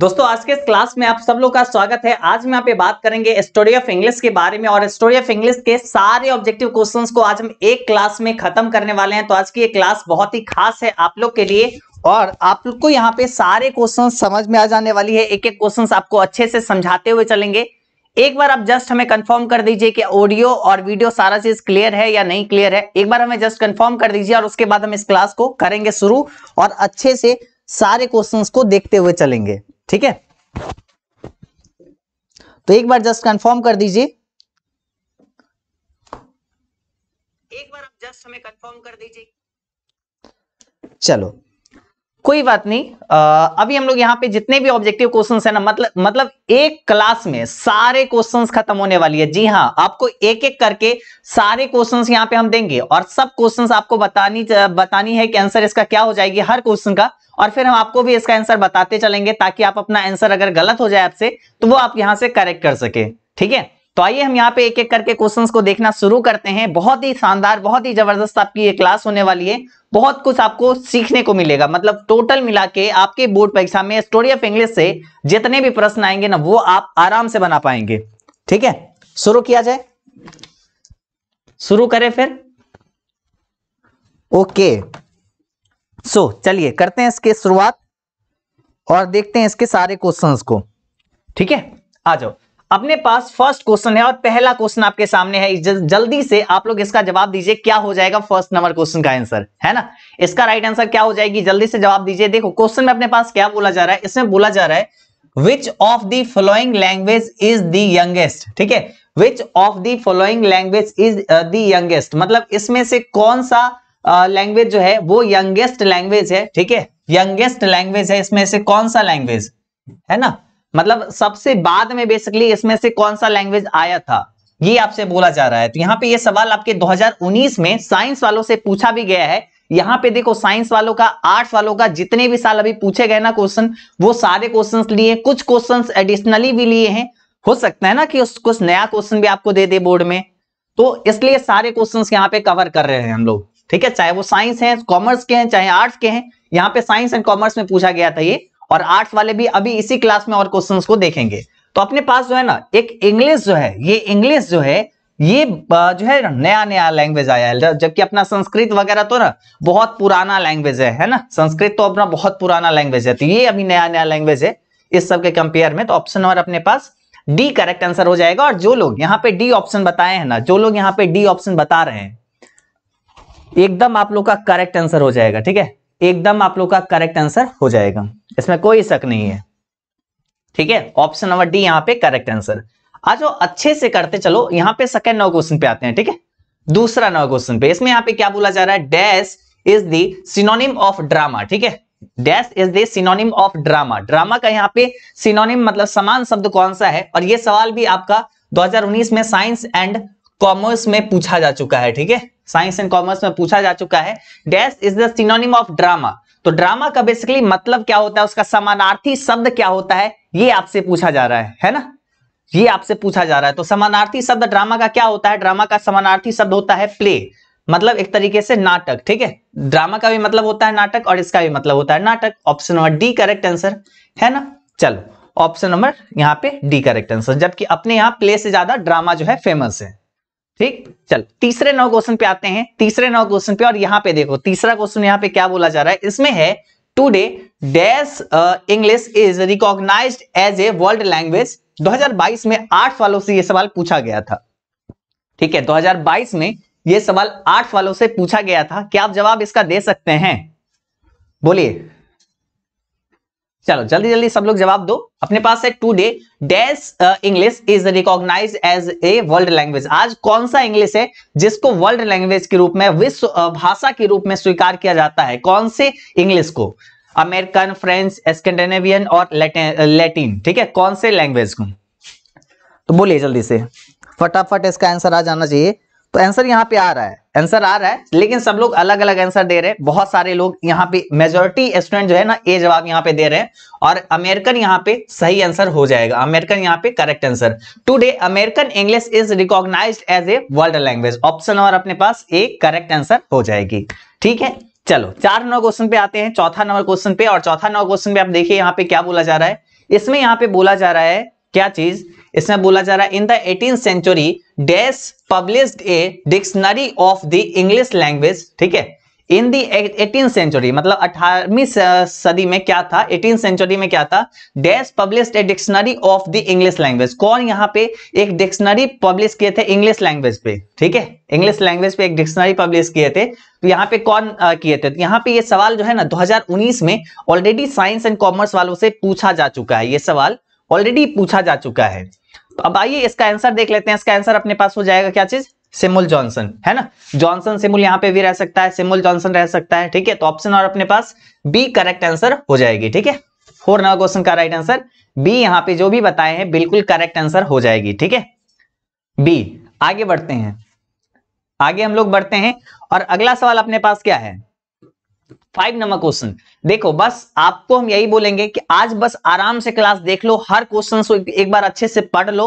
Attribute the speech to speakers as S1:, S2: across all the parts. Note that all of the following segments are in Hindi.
S1: दोस्तों आज के इस क्लास में आप सब लोग का स्वागत है आज हम यहाँ पे बात करेंगे स्टोरी ऑफ इंग्लिश के बारे में और स्टोरी ऑफ इंग्लिश के सारे ऑब्जेक्टिव क्वेश्चंस को आज हम एक क्लास में खत्म करने वाले हैं तो आज की ये क्लास बहुत ही खास है आप लोग के लिए और आपको यहाँ पे सारे क्वेश्चन समझ में आ जाने वाली है एक एक क्वेश्चन आपको अच्छे से समझाते हुए चलेंगे एक बार आप जस्ट हमें कंफर्म कर दीजिए कि ऑडियो और वीडियो सारा चीज क्लियर है या नहीं क्लियर है एक बार हमें जस्ट कंफर्म कर दीजिए और उसके बाद हम इस क्लास को करेंगे शुरू और अच्छे से सारे क्वेश्चंस को देखते हुए चलेंगे ठीक है तो एक बार जस्ट कंफर्म कर दीजिए एक बार आप जस्ट हमें कंफर्म कर दीजिए चलो कोई बात नहीं आ, अभी हम लोग यहाँ पे जितने भी ऑब्जेक्टिव क्वेश्चंस है ना मतलब मतलब एक क्लास में सारे क्वेश्चंस खत्म होने वाली है जी हाँ आपको एक एक करके सारे क्वेश्चंस यहाँ पे हम देंगे और सब क्वेश्चंस आपको बतानी बतानी है कि आंसर इसका क्या हो जाएगी हर क्वेश्चन का और फिर हम आपको भी इसका आंसर बताते चलेंगे ताकि आप अपना आंसर अगर गलत हो जाए आपसे तो वो आप यहाँ से करेक्ट कर सके ठीक है तो आइए हम यहाँ पे एक एक करके क्वेश्चंस को देखना शुरू करते हैं बहुत ही शानदार बहुत ही जबरदस्त आपकी ये क्लास होने वाली है बहुत कुछ आपको सीखने को मिलेगा मतलब टोटल मिला के आपके बोर्ड परीक्षा में स्टोरी ऑफ इंग्लिश से जितने भी प्रश्न आएंगे ना वो आप आराम से बना पाएंगे ठीक है शुरू किया जाए शुरू करें फिर ओके सो चलिए करते हैं इसके शुरुआत और देखते हैं इसके सारे क्वेश्चन को ठीक है आ जाओ अपने पास फर्स्ट क्वेश्चन है और पहला क्वेश्चन आपके सामने है जल्दी से आप लोग इसका जवाब दीजिए क्या हो जाएगा फर्स्ट नंबर क्वेश्चन का आंसर है ना इसका राइट आंसर क्या हो जाएगी जल्दी से जवाब दीजिए देखो क्वेश्चन में अपने पास क्या बोला जा रहा है इसमें बोला जा रहा है which of the following language is the youngest ठीक है which of the following language is the youngest मतलब इसमें से कौन सा लैंग्वेज uh, जो है वो यंगेस्ट लैंग्वेज है ठीक है यंगेस्ट लैंग्वेज है इसमें से कौन सा लैंग्वेज है ना मतलब सबसे बाद में बेसिकली इसमें से कौन सा लैंग्वेज आया था ये आपसे बोला जा रहा है तो यहाँ पे ये सवाल आपके 2019 में साइंस वालों से पूछा भी गया है यहाँ पे देखो साइंस वालों का आर्ट्स वालों का जितने भी साल अभी पूछे गए ना क्वेश्चन वो सारे क्वेश्चंस लिए कुछ क्वेश्चंस एडिशनली भी लिए हैं हो सकता है ना कि उस कुछ नया क्वेश्चन भी आपको दे दे बोर्ड में तो इसलिए सारे क्वेश्चन यहाँ पे कवर कर रहे हैं हम लोग ठीक है चाहे वो साइंस है कॉमर्स के हैं चाहे आर्ट्स के हैं यहाँ पे साइंस एंड कॉमर्स में पूछा गया था ये और आर्ट्स वाले भी अभी इसी क्लास में और क्वेश्चन को देखेंगे तो अपने पास जो है ना एक इंग्लिश जो है ये इंग्लिश जो है ये जो है नया नया लैंग्वेज आया है जबकि अपना संस्कृत वगैरह तो ना बहुत पुराना लैंग्वेज है है ना संस्कृत तो अपना बहुत पुराना लैंग्वेज है तो ये अभी नया नया लैंग्वेज है इस सब के कंपेयर में तो ऑप्शन नंबर अपने पास डी करेक्ट आंसर हो जाएगा और जो लोग यहाँ पे डी ऑप्शन बताए हैं ना जो लोग यहाँ पे डी ऑप्शन बता रहे हैं एकदम आप लोग का करेक्ट आंसर हो जाएगा ठीक है एकदम आप लोग का करेक्ट आंसर हो जाएगा इसमें कोई शक नहीं है ठीक है ऑप्शन नंबर डी यहाँ पे करेक्ट आंसर आज अच्छे से करते चलो यहाँ पे सेकेंड नौ क्वेश्चन पे आते हैं ठीक है दूसरा नौ क्वेश्चन पे इसमें यहाँ पे क्या बोला जा रहा है dash is the synonym of drama ठीक है dash is the synonym of drama drama का यहाँ पे सिनोनिम मतलब समान शब्द कौन सा है और ये सवाल भी आपका 2019 में साइंस एंड कॉमर्स में पूछा जा चुका है ठीक है साइंस एंड कॉमर्स में पूछा जा चुका है dash is the synonym of drama तो ड्रामा का बेसिकली मतलब क्या होता है उसका समानार्थी शब्द क्या होता है ये आपसे पूछा जा रहा है है ना ये आपसे पूछा जा रहा है तो समानार्थी शब्द ड्रामा का क्या होता है ड्रामा का समानार्थी शब्द होता है प्ले मतलब एक तरीके से नाटक ठीक है ड्रामा का भी मतलब होता है नाटक और इसका भी मतलब होता है नाटक option number D correct answer है ना चलो ऑप्शन नंबर यहाँ पे डी करेक्ट आंसर जबकि अपने यहाँ प्ले से ज्यादा ड्रामा जो है फेमस है ठीक चल तीसरे नौ क्वेश्चन पे आते हैं तीसरे नौ क्वेश्चन पे और यहाँ पे देखो तीसरा क्वेश्चन यहाँ पे क्या बोला जा रहा है इसमें है today dash English is recognise as a world language 2022 में आठ सालों से यह सवाल पूछा गया था ठीक है 2022 में यह सवाल आठ सालों से पूछा गया था क्या आप जवाब इसका दे सकते हैं बोलिए चलो जल्दी जल्दी सब लोग जवाब दो अपने पास है today dash English is recognise as a world language आज कौन सा इंग्लिश है जिसको वर्ल्ड लैंग्वेज के रूप में विश्व uh, भाषा के रूप में स्वीकार किया जाता है कौन से इंग्लिश को अमेरिकन फ्रेंच स्कैंडिनेवियन और लैटिन uh, ठीक है कौन से लैंग्वेज को तो बोलिए जल्दी से फटाफट इसका आंसर आ जाना चाहिए तो आंसर यहाँ पे आ रहा है आंसर आ रहा है लेकिन सब लोग अलग अलग आंसर दे रहे हैं बहुत सारे लोग यहाँ पे मेजोरिटी स्टूडेंट जो है ना ए जवाब यहाँ पे दे रहे हैं और अमेरिकन यहाँ पे सही आंसर हो जाएगा अमेरिकन यहाँ पे correct answer today American English is recognise as a world language option और अपने पास ए करेक्ट आंसर हो जाएगी ठीक है चलो चार नंबर क्वेश्चन पे आते हैं चौथा नंबर क्वेश्चन पे और चौथा नंबर क्वेश्चन पे आप देखिए यहाँ पे क्या बोला जा रहा है इसमें यहाँ पे बोला जा रहा है क्या चीज इसमें बोला जा रहा है in the eighteen century dash publish a dictionary of the English language ठीक है इन दी एटीन सेंचुरी मतलब अठारहवीं सदी में क्या था एटीन सेंचुरी में क्या था dash publish a dictionary of the English language कौन यहाँ पे एक डिक्शनरी पब्लिश किए थे इंग्लिश लैंग्वेज पे ठीक है इंग्लिश लैंग्वेज पे एक डिक्शनरी पब्लिश किए थे तो यहाँ पे कौन किए थे तो यहाँ पे ये सवाल जो है ना 2019 में ऑलरेडी साइंस एंड कॉमर्स वालों से पूछा जा चुका है ये सवाल ऑलरेडी पूछा जा चुका है तो अब आइए इसका आंसर देख लेते हैं इसका आंसर अपने पास हो जाएगा क्या चीज सिमुल जॉनसन है ना जॉनसन सिमुल यहाँ पे भी रह सकता है सिमुल जॉनसन रह सकता है ठीक है तो ऑप्शन और अपने पास बी करेक्ट आंसर हो जाएगी ठीक है फोर नंबर क्वेश्चन का राइट आंसर बी यहाँ पे जो भी बताए हैं बिल्कुल करेक्ट आंसर हो जाएगी ठीक है बी आगे बढ़ते हैं आगे हम लोग बढ़ते हैं और अगला सवाल अपने पास क्या है फाइव नंबर क्वेश्चन देखो बस आपको हम यही बोलेंगे कि आज बस आराम से क्लास देख लो हर क्वेश्चन एक बार अच्छे से पढ़ लो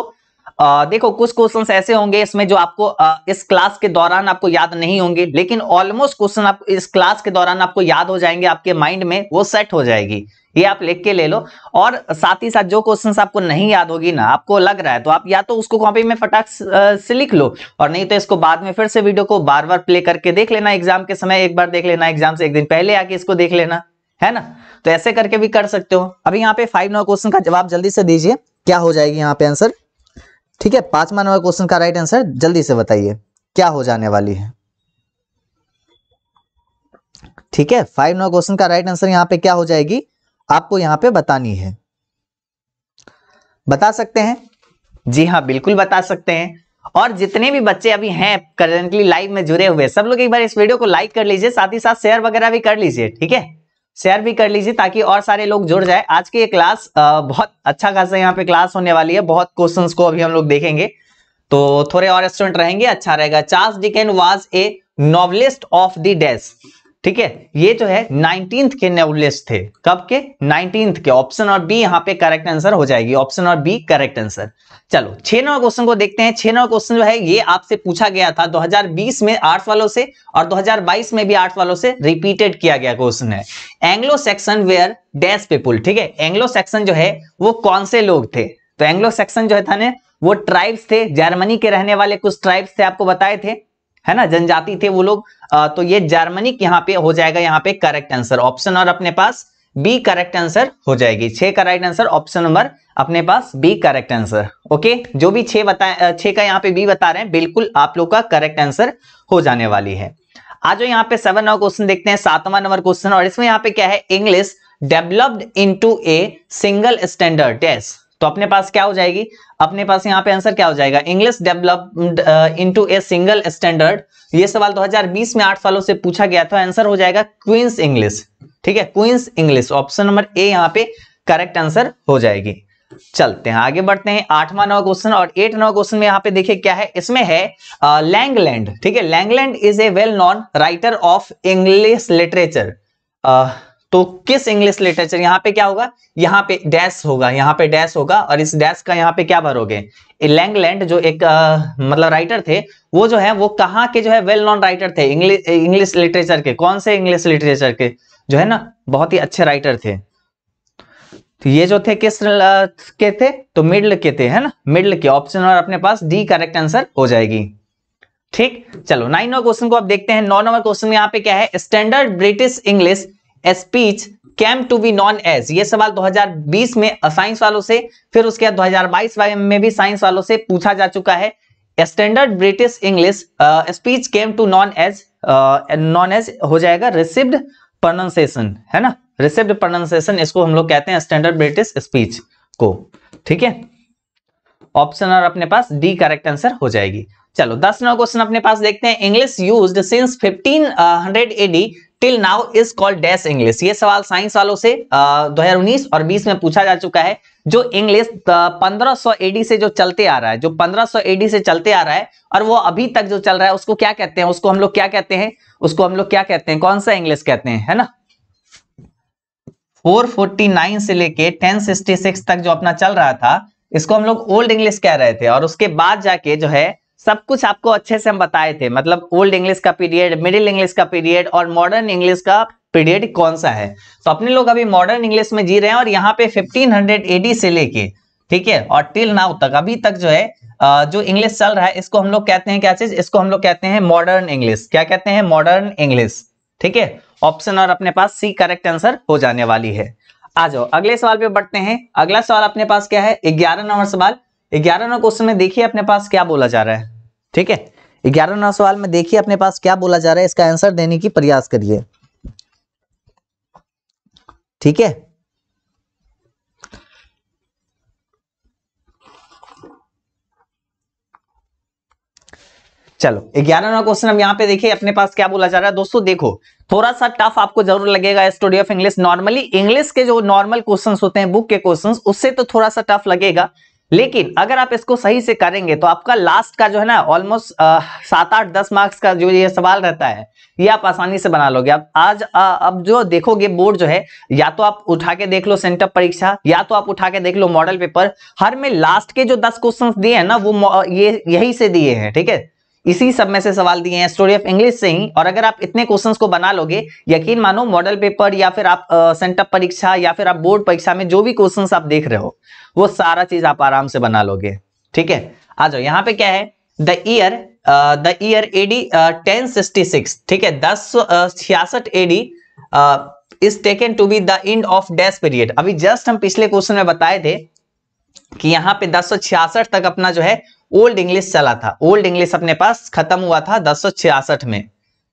S1: आ, देखो कुछ क्वेश्चंस ऐसे होंगे इसमें जो आपको आ, इस क्लास के दौरान आपको याद नहीं होंगे लेकिन ऑलमोस्ट क्वेश्चन आप इस क्लास के दौरान आपको याद हो जाएंगे आपके माइंड में वो सेट हो जाएगी ये आप लिख के ले लो और साथ ही साथ जो क्वेश्चंस आपको नहीं याद होगी ना आपको लग रहा है तो आप या तो उसको कॉपी में फटाक से लिख लो और नहीं तो इसको बाद में फिर से वीडियो को बार बार प्ले करके देख लेना एग्जाम के समय एक बार देख लेना एग्जाम से एक दिन पहले आके इसको देख लेना है ना तो ऐसे करके भी कर सकते हो अभी यहाँ पे फाइव नंबर क्वेश्चन का जवाब जल्दी से दीजिए क्या हो जाएगी यहाँ पे आंसर ठीक है पांचवा नंबर क्वेश्चन का राइट आंसर जल्दी से बताइए क्या हो जाने वाली है ठीक है फाइव नंबर क्वेश्चन का राइट आंसर यहाँ पे क्या हो जाएगी आपको यहां पे बतानी है बता सकते हैं जी हाँ बिल्कुल बता सकते हैं और जितने भी बच्चे अभी हैं करेंटली लाइव में जुड़े हुए सब लोग एक बार इस वीडियो को लाइक कर लीजिए साथ ही साथ शेयर वगैरह भी कर लीजिए ठीक है शेयर भी कर लीजिए ताकि और सारे लोग जुड़ जाए आज की ये क्लास बहुत अच्छा खासा यहाँ पे क्लास होने वाली है बहुत क्वेश्चन को अभी हम लोग देखेंगे तो थोड़े और स्टूडेंट रहेंगे अच्छा रहेगा Charles Dickens was a novelist of the desk ठीक है ये जो है नाइनटीन के नेवलेस थे कब के नाइनटीन के ऑप्शन और बी यहाँ पे करेक्ट आंसर हो जाएगी ऑप्शन और बी करेक्ट आंसर चलो छे नंबर क्वेश्चन को देखते हैं छे नंबर क्वेश्चन जो है ये आपसे पूछा गया था 2020 में आर्ट्स वालों से और 2022 में भी आर्ट्स वालों से रिपीटेड किया गया क्वेश्चन है Anglo section where dash people ठीक है एंग्लो सेक्शन जो है वो कौन से लोग थे तो एंग्लो सेक्शन जो है था ने वो ट्राइब्स थे जर्मनी के रहने वाले कुछ ट्राइब्स थे आपको बताए थे है ना जनजाति थे वो लोग तो ये जर्मनिक यहाँ पे हो जाएगा यहाँ पे करेक्ट आंसर ऑप्शन और अपने पास बी करेक्ट आंसर हो जाएगी छह राइट आंसर ऑप्शन नंबर अपने पास बी करेक्ट आंसर ओके जो भी छह बताए छह का यहाँ पे बी बता रहे हैं बिल्कुल आप लोग का करेक्ट आंसर हो जाने वाली है आज यहाँ पे सेवन नंबर क्वेश्चन देखते हैं सातवा नंबर क्वेश्चन और इसमें यहाँ पे क्या है English developed into a single standard test तो अपने पास क्या हो जाएगी अपने पास यहाँ पे आंसर क्या हो जाएगा English develop into a single standard ये सवाल 2020 में आठ सालों से पूछा गया था आंसर हो जाएगा क्वींस इंग्लिश ठीक है Queen's English option number A यहाँ पे करेक्ट आंसर हो जाएगी चलते हैं आगे बढ़ते हैं आठवां नौ क्वेश्चन और एट नौ क्वेश्चन में यहाँ पे देखिए क्या है इसमें है लैंगलैंड uh, ठीक है Langland is a well known writer of English literature तो किस इंग्लिश लिटरेचर यहाँ पे क्या होगा यहाँ पे डैश होगा यहाँ पे डैश होगा और इस डैश का यहाँ पे क्या भरोगे लैंगलैंड जो एक आ, मतलब राइटर थे वो जो है वो कहाँ के जो है वेल नॉन राइटर थे इंग्लिश लिटरेचर के कौन से इंग्लिश लिटरेचर के जो है ना बहुत ही अच्छे राइटर थे तो ये जो थे किस के थे तो मिडल के थे है ना मिडल के ऑप्शन और अपने पास डी करेक्ट आंसर हो जाएगी ठीक चलो नाइन नंबर क्वेश्चन को आप देखते हैं नौ नंबर क्वेश्चन यहाँ पे क्या है standard British English speech came to be known as ये सवाल 2020 में साइंस वालों से फिर उसके बाद 2022 में भी साइंस वालों से पूछा जा चुका है standard British English speech came to known as known as हो जाएगा रिसिप्ड प्रोनाउंसिएशन है ना रिसिप्ड प्रोनाउंसिएशन इसको हम लोग कहते हैं स्टैंडर्ड ब्रिटिश स्पीच को ठीक है ऑप्शन और अपने पास डी करेक्ट आंसर हो जाएगी चलो दस नंबर क्वेश्चन अपने पास देखते हैं English used since 1500 AD till now is called dash English ये सवाल साइंस वालों से दो हजार उन्नीस और बीस में पूछा जा चुका है जो इंग्लिश पंद्रह सौ एडी से जो चलते आ रहा है जो 1500 एडी से चलते आ रहा है और वो अभी तक जो चल रहा है उसको क्या कहते हैं उसको हम लोग क्या कहते हैं उसको हम लोग क्या कहते हैं कौन सा इंग्लिश कहते हैं है ना 449 से लेके 1066 तक जो अपना चल रहा था इसको हम लोग ओल्ड इंग्लिश कह रहे थे और उसके बाद जाके जो है सब कुछ आपको अच्छे से हम बताए थे मतलब ओल्ड इंग्लिश का पीरियड मिडिल इंग्लिश का पीरियड और मॉडर्न इंग्लिश का पीरियड कौन सा है तो अपने लोग अभी मॉडर्न इंग्लिश में जी रहे हैं और यहाँ पे 1500 एडी से लेके ठीक है और टिल नाउ तक अभी तक जो है जो इंग्लिश चल रहा है इसको हम लोग कहते हैं क्या चीज इसको हम लोग कहते हैं मॉडर्न इंग्लिश क्या कहते हैं मॉडर्न इंग्लिश ठीक है ऑप्शन और अपने पास सी करेक्ट आंसर हो जाने वाली है आ जाओ अगले सवाल पे बढ़ते हैं अगला सवाल अपने पास क्या है ग्यारह नंबर सवाल ग्यारह नंबर क्वेश्चन में देखिए अपने पास क्या बोला जा रहा है ठीक है नौ सवाल में देखिए अपने पास क्या बोला जा रहा है इसका आंसर देने की प्रयास करिए ठीक है चलो ग्यारह नौ क्वेश्चन हम यहां पे देखिए अपने पास क्या बोला जा रहा है दोस्तों देखो थोड़ा सा टफ आपको जरूर लगेगा study of English normally English के जो नॉर्मल क्वेश्चंस होते हैं बुक के क्वेश्चंस उससे तो थोड़ा सा टफ लगेगा लेकिन अगर आप इसको सही से करेंगे तो आपका लास्ट का जो है ना ऑलमोस्ट सात आठ दस मार्क्स का जो ये सवाल रहता है ये आप आसानी से बना लोगे आप आज आ, अब जो देखोगे बोर्ड जो है या तो आप उठा के देख लो सेंटर परीक्षा या तो आप उठा के देख लो मॉडल पेपर हर में लास्ट के जो दस क्वेश्चन दिए हैं ना वो ये यही से दिए हैं ठीक है इसी सब में से सवाल दिए हैं स्टोरी ऑफ इंग्लिश से ही और अगर आप इतने क्वेश्चंस को बना लोगे यकीन मानो मॉडल पेपर या फिर आप सेंटअप परीक्षा या फिर आप बोर्ड परीक्षा में जो भी क्वेश्चंस आप देख रहे हो वो सारा चीज आप आराम से बना लोगे ठीक है आ जाओ यहाँ पे क्या है the year the year AD ten sixty six ठीक है दस छियासठ AD is taken to be the end of days period अभी जस्ट हम पिछले क्वेश्चन में बताए थे कि यहाँ पे दस तक अपना जो है ओल्ड इंग्लिश चला था ओल्ड इंग्लिश अपने पास खत्म हुआ था दस में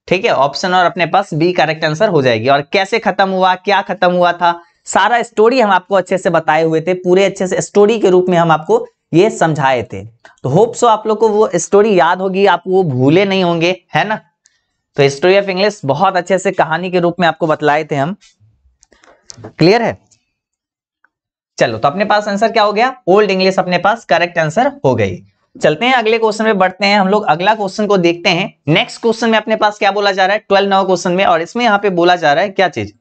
S1: ठीक है ऑप्शन और अपने पास बी करेक्ट आंसर हो जाएगी और कैसे खत्म हुआ क्या खत्म हुआ था सारा स्टोरी हम आपको अच्छे से बताए हुए थे पूरे अच्छे से स्टोरी के रूप में हम आपको ये समझाए थे तो होप सो आप लोग को वो स्टोरी याद होगी आप वो भूले नहीं होंगे है ना तो स्टोरी ऑफ इंग्लिश बहुत अच्छे से कहानी के रूप में आपको बतलाए थे हम क्लियर है चलो तो अपने पास आंसर क्या हो गया ओल्ड इंग्लिश अपने पास करेक्ट आंसर हो गई चलते हैं अगले क्वेश्चन में बढ़ते हैं हम लोग अगला क्वेश्चन को देखते हैं नेक्स्ट क्वेश्चन में अपने पास क्या बोला जा रहा है ट्वेल्व नवा क्वेश्चन में और इसमें यहाँ पे बोला जा रहा है क्या चीज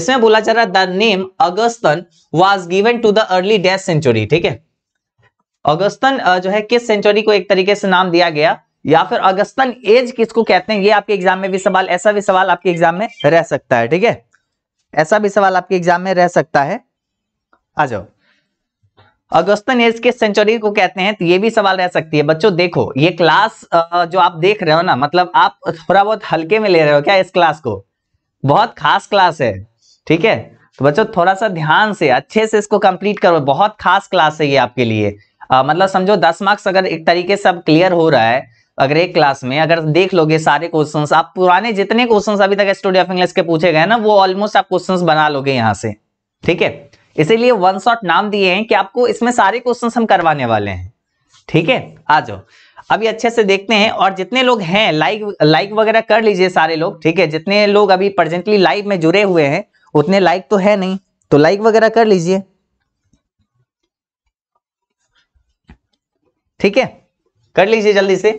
S1: इसमें बोला जा रहा है the name Augustan was given to the early dash century ठीक है अगस्तन जो है किस सेंचुरी को एक तरीके से नाम दिया गया या फिर अगस्तन एज किसको कहते हैं ये आपके एग्जाम में भी सवाल ऐसा भी सवाल आपके एग्जाम में रह सकता है ठीक है ऐसा भी सवाल आपके एग्जाम में रह सकता है आ जाओ अगस्तन एज के सेंचुरी को कहते हैं तो ये भी सवाल रह सकती है बच्चों देखो ये क्लास जो आप देख रहे हो ना मतलब आप थोड़ा बहुत हल्के में ले रहे हो क्या इस क्लास को बहुत खास क्लास है ठीक है तो बच्चों थोड़ा सा ध्यान से अच्छे से इसको कंप्लीट करो बहुत खास क्लास है ये आपके लिए आ, मतलब समझो दस मार्क्स अगर एक तरीके से अब क्लियर हो रहा है अगर एक क्लास में अगर देख लोगे सारे क्वेश्चंस आप पुराने जितने क्वेश्चंस अभी तक स्टडी ऑफ इंग्लिश के पूछे गए ना वो ऑलमोस्ट आप क्वेश्चंस बना लोगे यहाँ से ठीक है इसीलिए वन शॉट नाम दिए हैं कि आपको इसमें सारे क्वेश्चन हम करवाने वाले हैं ठीक है आ जाओ अभी अच्छे से देखते हैं और जितने लोग हैं लाइक लाइक वगैरह कर लीजिए सारे लोग ठीक है जितने लोग अभी प्रेजेंटली लाइव में जुड़े हुए हैं उतने लाइक तो है नहीं तो लाइक वगैरह कर लीजिए ठीक है कर लीजिए जल्दी से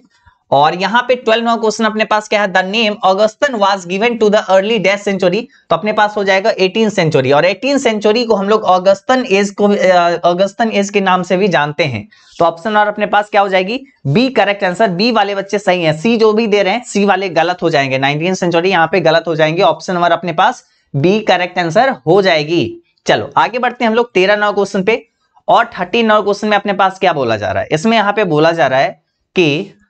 S1: और यहाँ पे ट्वेल्व क्वेश्चन अपने पास क्या है the name Augustan was given to the early death century तो अपने पास हो जाएगा एटीन सेंचुरी और एटीन सेंचुरी को हम लोग अगस्तन एज को अगस्तन एज के नाम से भी जानते हैं तो ऑप्शन और अपने पास क्या हो जाएगी बी करेक्ट आंसर बी वाले बच्चे सही है सी जो भी दे रहे हैं सी वाले गलत हो जाएंगे नाइनटीन सेंचुरी यहाँ पे गलत हो जाएंगे ऑप्शन नंबर अपने पास बी करेक्ट आंसर हो जाएगी चलो आगे बढ़ते हैं हम लोग तेरह नौ क्वेश्चन पे और थर्टी नौ क्वेश्चन में अपने पास क्या बोला जा रहा है इसमें यहाँ पे बोला जा रहा है कि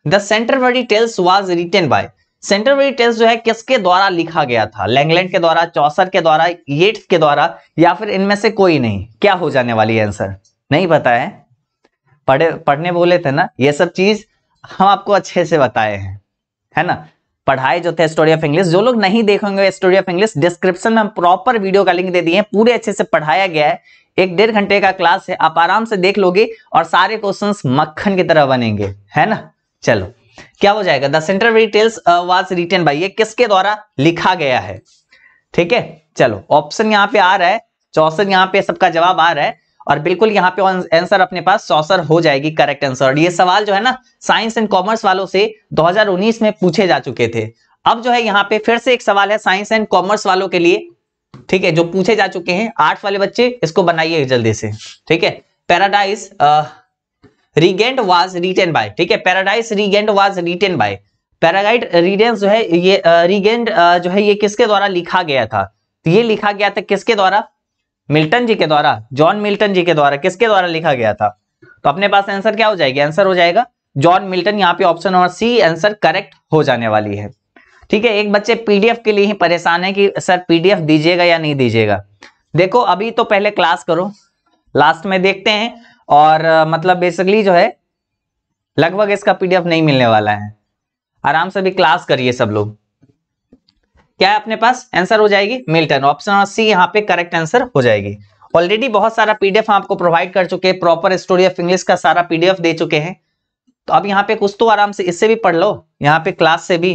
S1: the centre Canterbury Tales was written by centre Canterbury Tales जो है किसके द्वारा लिखा गया था लैंगलैंड के द्वारा चौसर के द्वारा येट्स के द्वारा या फिर इनमें से कोई नहीं क्या हो जाने वाली आंसर नहीं पता है पढ़े पढ़ने बोले थे ना ये सब चीज हम आपको अच्छे से बताए हैं है ना पढ़ाए जो थे स्टोरी ऑफ इंग्लिश जो लोग नहीं देखेंगे स्टोरी ऑफ इंग्लिश डिस्क्रिप्शन में हम प्रॉपर वीडियो का लिंक दे दिए हैं पूरे अच्छे से पढ़ाया गया है एक डेढ़ घंटे का क्लास है आप आराम से देख लोगे और सारे क्वेश्चंस मक्खन की तरह बनेंगे है ना चलो क्या हो जाएगा the centre details was written by ये किसके द्वारा लिखा गया है ठीक है चलो ऑप्शन यहाँ पे आ रहा है चौसर यहाँ पे सबका जवाब आ रहा है और बिल्कुल यहाँ पे आंसर अपने पास चौसर हो जाएगी करेक्ट आंसर ये सवाल जो है ना साइंस एंड कॉमर्स वालों से 2019 में पूछे जा चुके थे अब जो है यहाँ पे फिर से एक सवाल है साइंस एंड कॉमर्स वालों के लिए ठीक है जो पूछे जा चुके हैं आर्ट्स वाले बच्चे इसको बनाइए जल्दी से ठीक है Paradise Regained was written by ठीक है Paradise Regained was written by Paradise Regained जो है ये रिगेंट जो है ये किसके द्वारा लिखा गया था तो ये लिखा गया था किसके द्वारा मिल्टन जी के द्वारा जॉन मिल्टन जी के द्वारा किसके द्वारा लिखा गया था तो अपने पास आंसर क्या हो जाएगी आंसर हो जाएगा जॉन मिल्टन यहाँ पे option number C answer correct हो जाने वाली है ठीक है एक बच्चे पीडीएफ के लिए ही परेशान है कि सर पीडीएफ दीजिएगा या नहीं दीजिएगा देखो अभी तो पहले क्लास करो लास्ट में देखते हैं और मतलब बेसिकली जो है लगभग इसका पीडीएफ नहीं मिलने वाला है आराम से भी क्लास करिए सब लोग क्या है अपने पास आंसर हो जाएगी मिल्टन ऑप्शन सी यहाँ पे करेक्ट आंसर हो जाएगी ऑलरेडी बहुत सारा पीडीएफ आपको प्रोवाइड कर चुके हैं प्रॉपर स्टोरी ऑफ इंग्लिश का सारा पीडीएफ दे चुके हैं तो अब यहाँ पे कुछ तो आराम से इससे भी पढ़ लो यहाँ पे क्लास से भी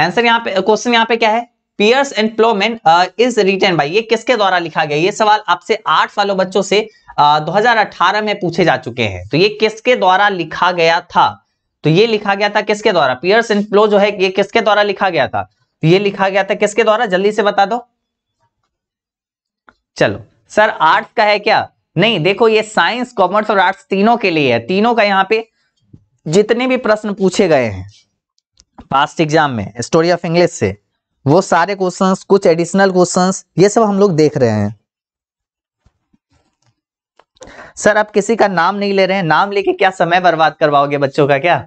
S1: आंसर यहाँ पे क्वेश्चन यहाँ पे क्या है Piers and Plowman is written by ये किसके द्वारा लिखा गया ये सवाल आपसे आठ सालों बच्चों से uh, 2018 में पूछे जा चुके हैं तो ये किसके द्वारा लिखा गया था तो ये लिखा गया था किसके द्वारा पियर्स एंड प्लो जो है ये किसके द्वारा लिखा गया था तो ये लिखा गया था किसके द्वारा जल्दी से बता दो चलो सर आर्ट्स का है क्या नहीं देखो ये साइंस कॉमर्स और आर्ट्स तीनों के लिए है तीनों का यहाँ पे जितने भी प्रश्न पूछे गए हैं पास्ट एग्जाम में स्टोरी ऑफ इंग्लिश से वो सारे क्वेश्चंस कुछ एडिशनल क्वेश्चंस ये सब हम लोग देख रहे हैं सर आप किसी का नाम नहीं ले रहे हैं नाम लेके क्या समय बर्बाद करवाओगे बच्चों का क्या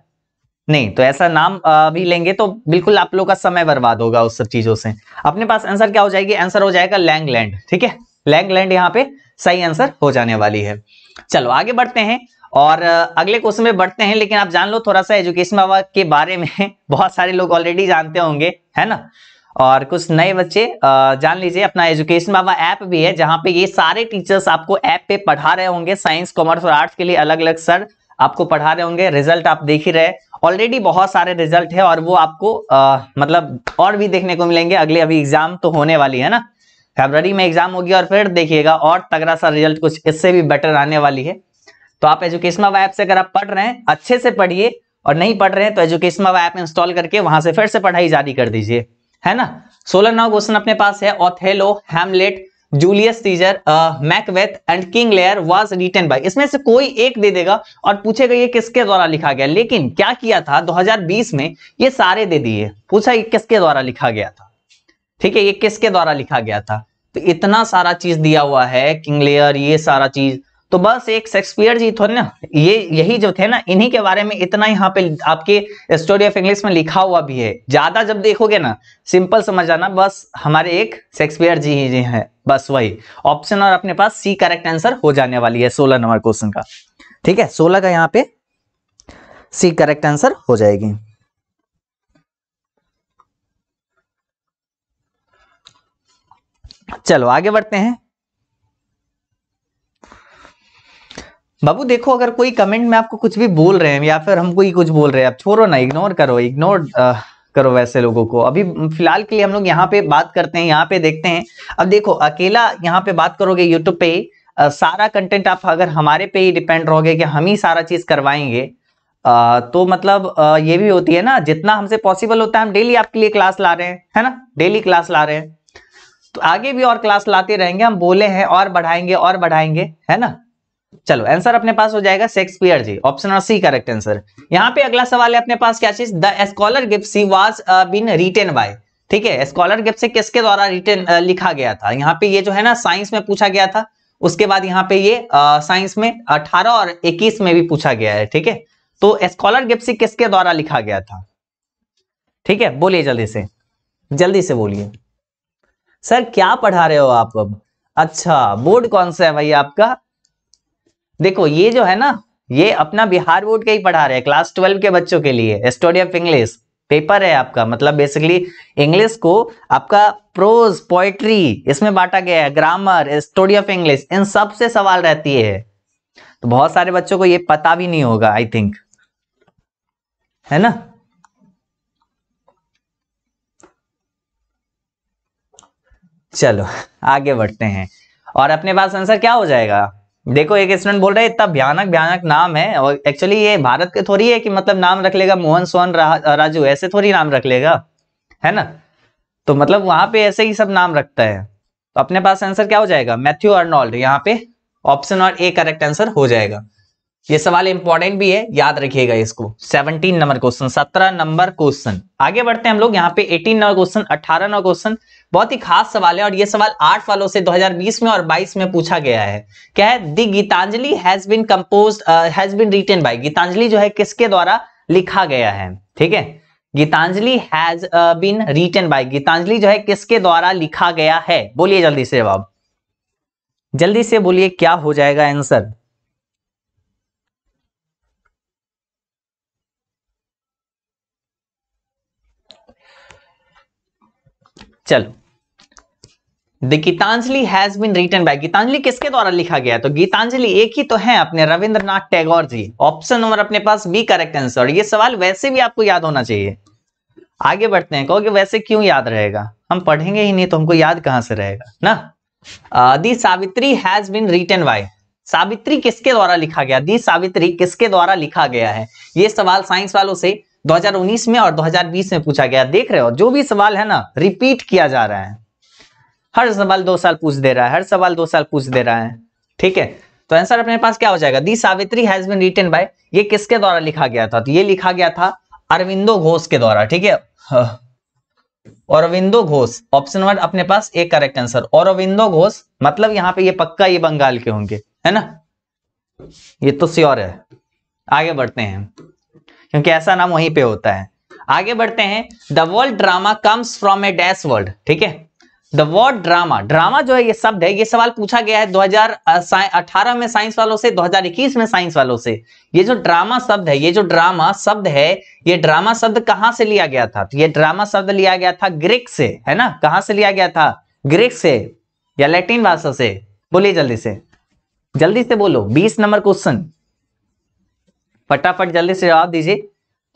S1: नहीं तो ऐसा नाम भी लेंगे तो बिल्कुल आप लोग का समय बर्बाद होगा उस सब चीजों से अपने पास आंसर क्या हो जाएगी आंसर हो जाएगा लैंगलैंड ठीक है लैंगलैंड यहाँ पे सही आंसर हो जाने वाली है चलो आगे बढ़ते हैं और अगले क्वेश्चन में बढ़ते हैं लेकिन आप जान लो थोड़ा सा एजुकेशन के बारे में बहुत सारे लोग ऑलरेडी जानते होंगे है ना और कुछ नए बच्चे जान लीजिए अपना एजुकेशन बाबा ऐप भी है जहाँ पे ये सारे टीचर्स आपको ऐप पे पढ़ा रहे होंगे साइंस कॉमर्स और आर्ट्स के लिए अलग अलग सर आपको पढ़ा रहे होंगे रिजल्ट आप देख ही रहे ऑलरेडी बहुत सारे रिजल्ट है और वो आपको आ, मतलब और भी देखने को मिलेंगे अगले अभी एग्जाम तो होने वाली है ना फेबररी में एग्जाम होगी और फिर देखिएगा और तगड़ा सा रिजल्ट कुछ इससे भी बेटर आने वाली है तो आप एजुकेशन ऐप से अगर आप पढ़ रहे हैं अच्छे से पढ़िए और नहीं पढ़ रहे हैं तो एजुकेशन ऐप इंस्टॉल करके वहां से फिर से पढ़ाई जारी कर दीजिए है ना सोलह नौ क्वेश्चन अपने पास है Othello Hamlet Julius Caesar Macbeth and King Lear was written by इसमें से कोई एक दे देगा और पूछेगा ये किसके द्वारा लिखा गया लेकिन क्या किया था 2020 में ये सारे दे दिए पूछा ये किसके द्वारा लिखा गया था ठीक है ये किसके द्वारा लिखा गया था तो इतना सारा चीज दिया हुआ है किंग लेयर ये सारा चीज तो बस एक शेक्सपियर जी थे ना ये यही जो थे ना इन्हीं के बारे में इतना यहाँ पे आपके स्टोरी ऑफ इंग्लिश में लिखा हुआ भी है ज्यादा जब देखोगे ना सिंपल समझ आना बस हमारे एक शेक्सपियर जी ही जी हैं बस वही ऑप्शन और अपने पास सी करेक्ट आंसर हो जाने वाली है सोलह नंबर क्वेश्चन का ठीक है सोलह का यहाँ पे सी करेक्ट आंसर हो जाएगी चलो आगे बढ़ते हैं बाबू देखो अगर कोई कमेंट में आपको कुछ भी बोल रहे हैं या फिर हम कोई कुछ बोल रहे हैं आप छोड़ो ना इग्नोर करो इग्नोर करो वैसे लोगों को अभी फिलहाल के लिए हम लोग यहाँ पे बात करते हैं यहाँ पे देखते हैं अब देखो अकेला यहाँ पे बात करोगे यूट्यूब पे आ, सारा कंटेंट आप अगर हमारे पे ही डिपेंड रहोगे कि हम ही सारा चीज करवाएंगे आ, तो मतलब आ, ये भी होती है ना जितना हमसे पॉसिबल होता है हम डेली आपके लिए क्लास ला रहे हैं है ना डेली क्लास ला रहे हैं तो आगे भी और क्लास लाते रहेंगे हम बोले हैं और बढ़ाएंगे और बढ़ाएंगे है ना चलो आंसर अपने पास हो जाएगा Shakespeare ji option C correct answer यहाँ पे अगला सवाल है अपने पास क्या चीज the scholar gipsy was been written by ठीक है स्कॉलर गिफ्ट से किसके द्वारा रिटेन uh, लिखा गया था यहाँ पे ये जो है ना साइंस में पूछा गया था उसके बाद यहाँ पे ये साइंस uh, में अठारह और इक्कीस में भी पूछा गया है ठीक है तो स्कॉलर गिप्सी किसके द्वारा लिखा गया था ठीक है बोलिए जल्दी से जल्दी से बोलिए सर क्या पढ़ा रहे हो आप अब अच्छा बोर्ड कौन सा है भाई आपका देखो ये जो है ना ये अपना बिहार बोर्ड के ही पढ़ा रहे हैं क्लास ट्वेल्व के बच्चों के लिए स्टोरी ऑफ इंग्लिश पेपर है आपका मतलब बेसिकली इंग्लिश को आपका प्रोज पोएट्री इसमें बांटा गया है ग्रामर स्टोरी ऑफ इंग्लिश इन सब से सवाल रहती है तो बहुत सारे बच्चों को ये पता भी नहीं होगा आई थिंक है ना चलो आगे बढ़ते हैं और अपने पास आंसर क्या हो जाएगा देखो एक स्टूडेंट बोल रहे इतना भयानक भयानक नाम है और एक्चुअली ये भारत के थोड़ी है कि मतलब नाम रख लेगा मोहन सोहन रा, राजू ऐसे थोड़ी नाम रख लेगा है ना तो मतलब वहां पे ऐसे ही सब नाम रखता है तो अपने पास आंसर क्या हो जाएगा मैथ्यू अर्नोल्ड यहाँ पे ऑप्शन और ए करेक्ट आंसर हो जाएगा ये सवाल इंपॉर्टेंट भी है याद रखिएगा इसको सेवनटीन नंबर क्वेश्चन सत्रह नंबर क्वेश्चन आगे बढ़ते हैं हम लोग यहाँ पे एटीन नंबर क्वेश्चन अठारह नंबर क्वेश्चन बहुत ही खास सवाल है और ये सवाल आठ सालों से 2020 में और 22 में पूछा गया है क्या है the Gitanjali has been composed has been written by Gitanjali जो है किसके द्वारा लिखा गया है ठीक है Gitanjali has been written by Gitanjali जो है किसके द्वारा लिखा गया है बोलिए जल्दी से जवाब जल्दी से बोलिए क्या हो जाएगा आंसर चलो the Gitanjali has been written by Gitanjali किसके द्वारा लिखा गया तो गीतांजलि एक ही तो है अपने रविंद्रनाथ टैगोर जी ऑप्शन नंबर अपने पास बी करेक्ट आंसर ये सवाल वैसे भी आपको याद होना चाहिए आगे बढ़ते हैं कहोगे वैसे क्यों याद रहेगा हम पढ़ेंगे ही नहीं तो हमको याद कहां से रहेगा ना the Savitri has been written by Savitri किसके द्वारा लिखा गया दी सावित्री किसके द्वारा लिखा गया है ये सवाल साइंस वालों से 2019 में और 2020 में पूछा गया देख रहे हो जो भी सवाल है ना रिपीट किया जा रहा है हर सवाल दो साल पूछ दे रहा है हर सवाल दो साल पूछ दे रहा है ठीक है तो आंसर अपने पास क्या हो जाएगा the Savitri has been written by ये किसके द्वारा लिखा गया था तो ये लिखा गया था अरविंदो घोष के द्वारा ठीक है और हाँ। अरविंदो घोष ऑप्शन नंबर अपने पास एक करेक्ट आंसर और अरविंदो घोष मतलब यहां पे ये पक्का ये बंगाल के होंगे है ना ये तो श्योर है आगे बढ़ते हैं क्योंकि ऐसा नाम वहीं पे होता है आगे बढ़ते हैं the world drama comes from a dash world ठीक है द वर्ड ड्रामा ड्रामा जो है ये शब्द है ये सवाल पूछा गया है 2018 में साइंस वालों से 2021 में साइंस वालों से ये जो ड्रामा शब्द है ये जो ड्रामा शब्द है ये ड्रामा शब्द कहां से लिया गया था तो ये ड्रामा शब्द लिया गया था ग्रीक से है ना कहां से लिया गया था ग्रीक से या लैटिन भाषा से बोलिए जल्दी से जल्दी से बोलो बीस नंबर क्वेश्चन फटाफट जल्दी से जवाब दीजिए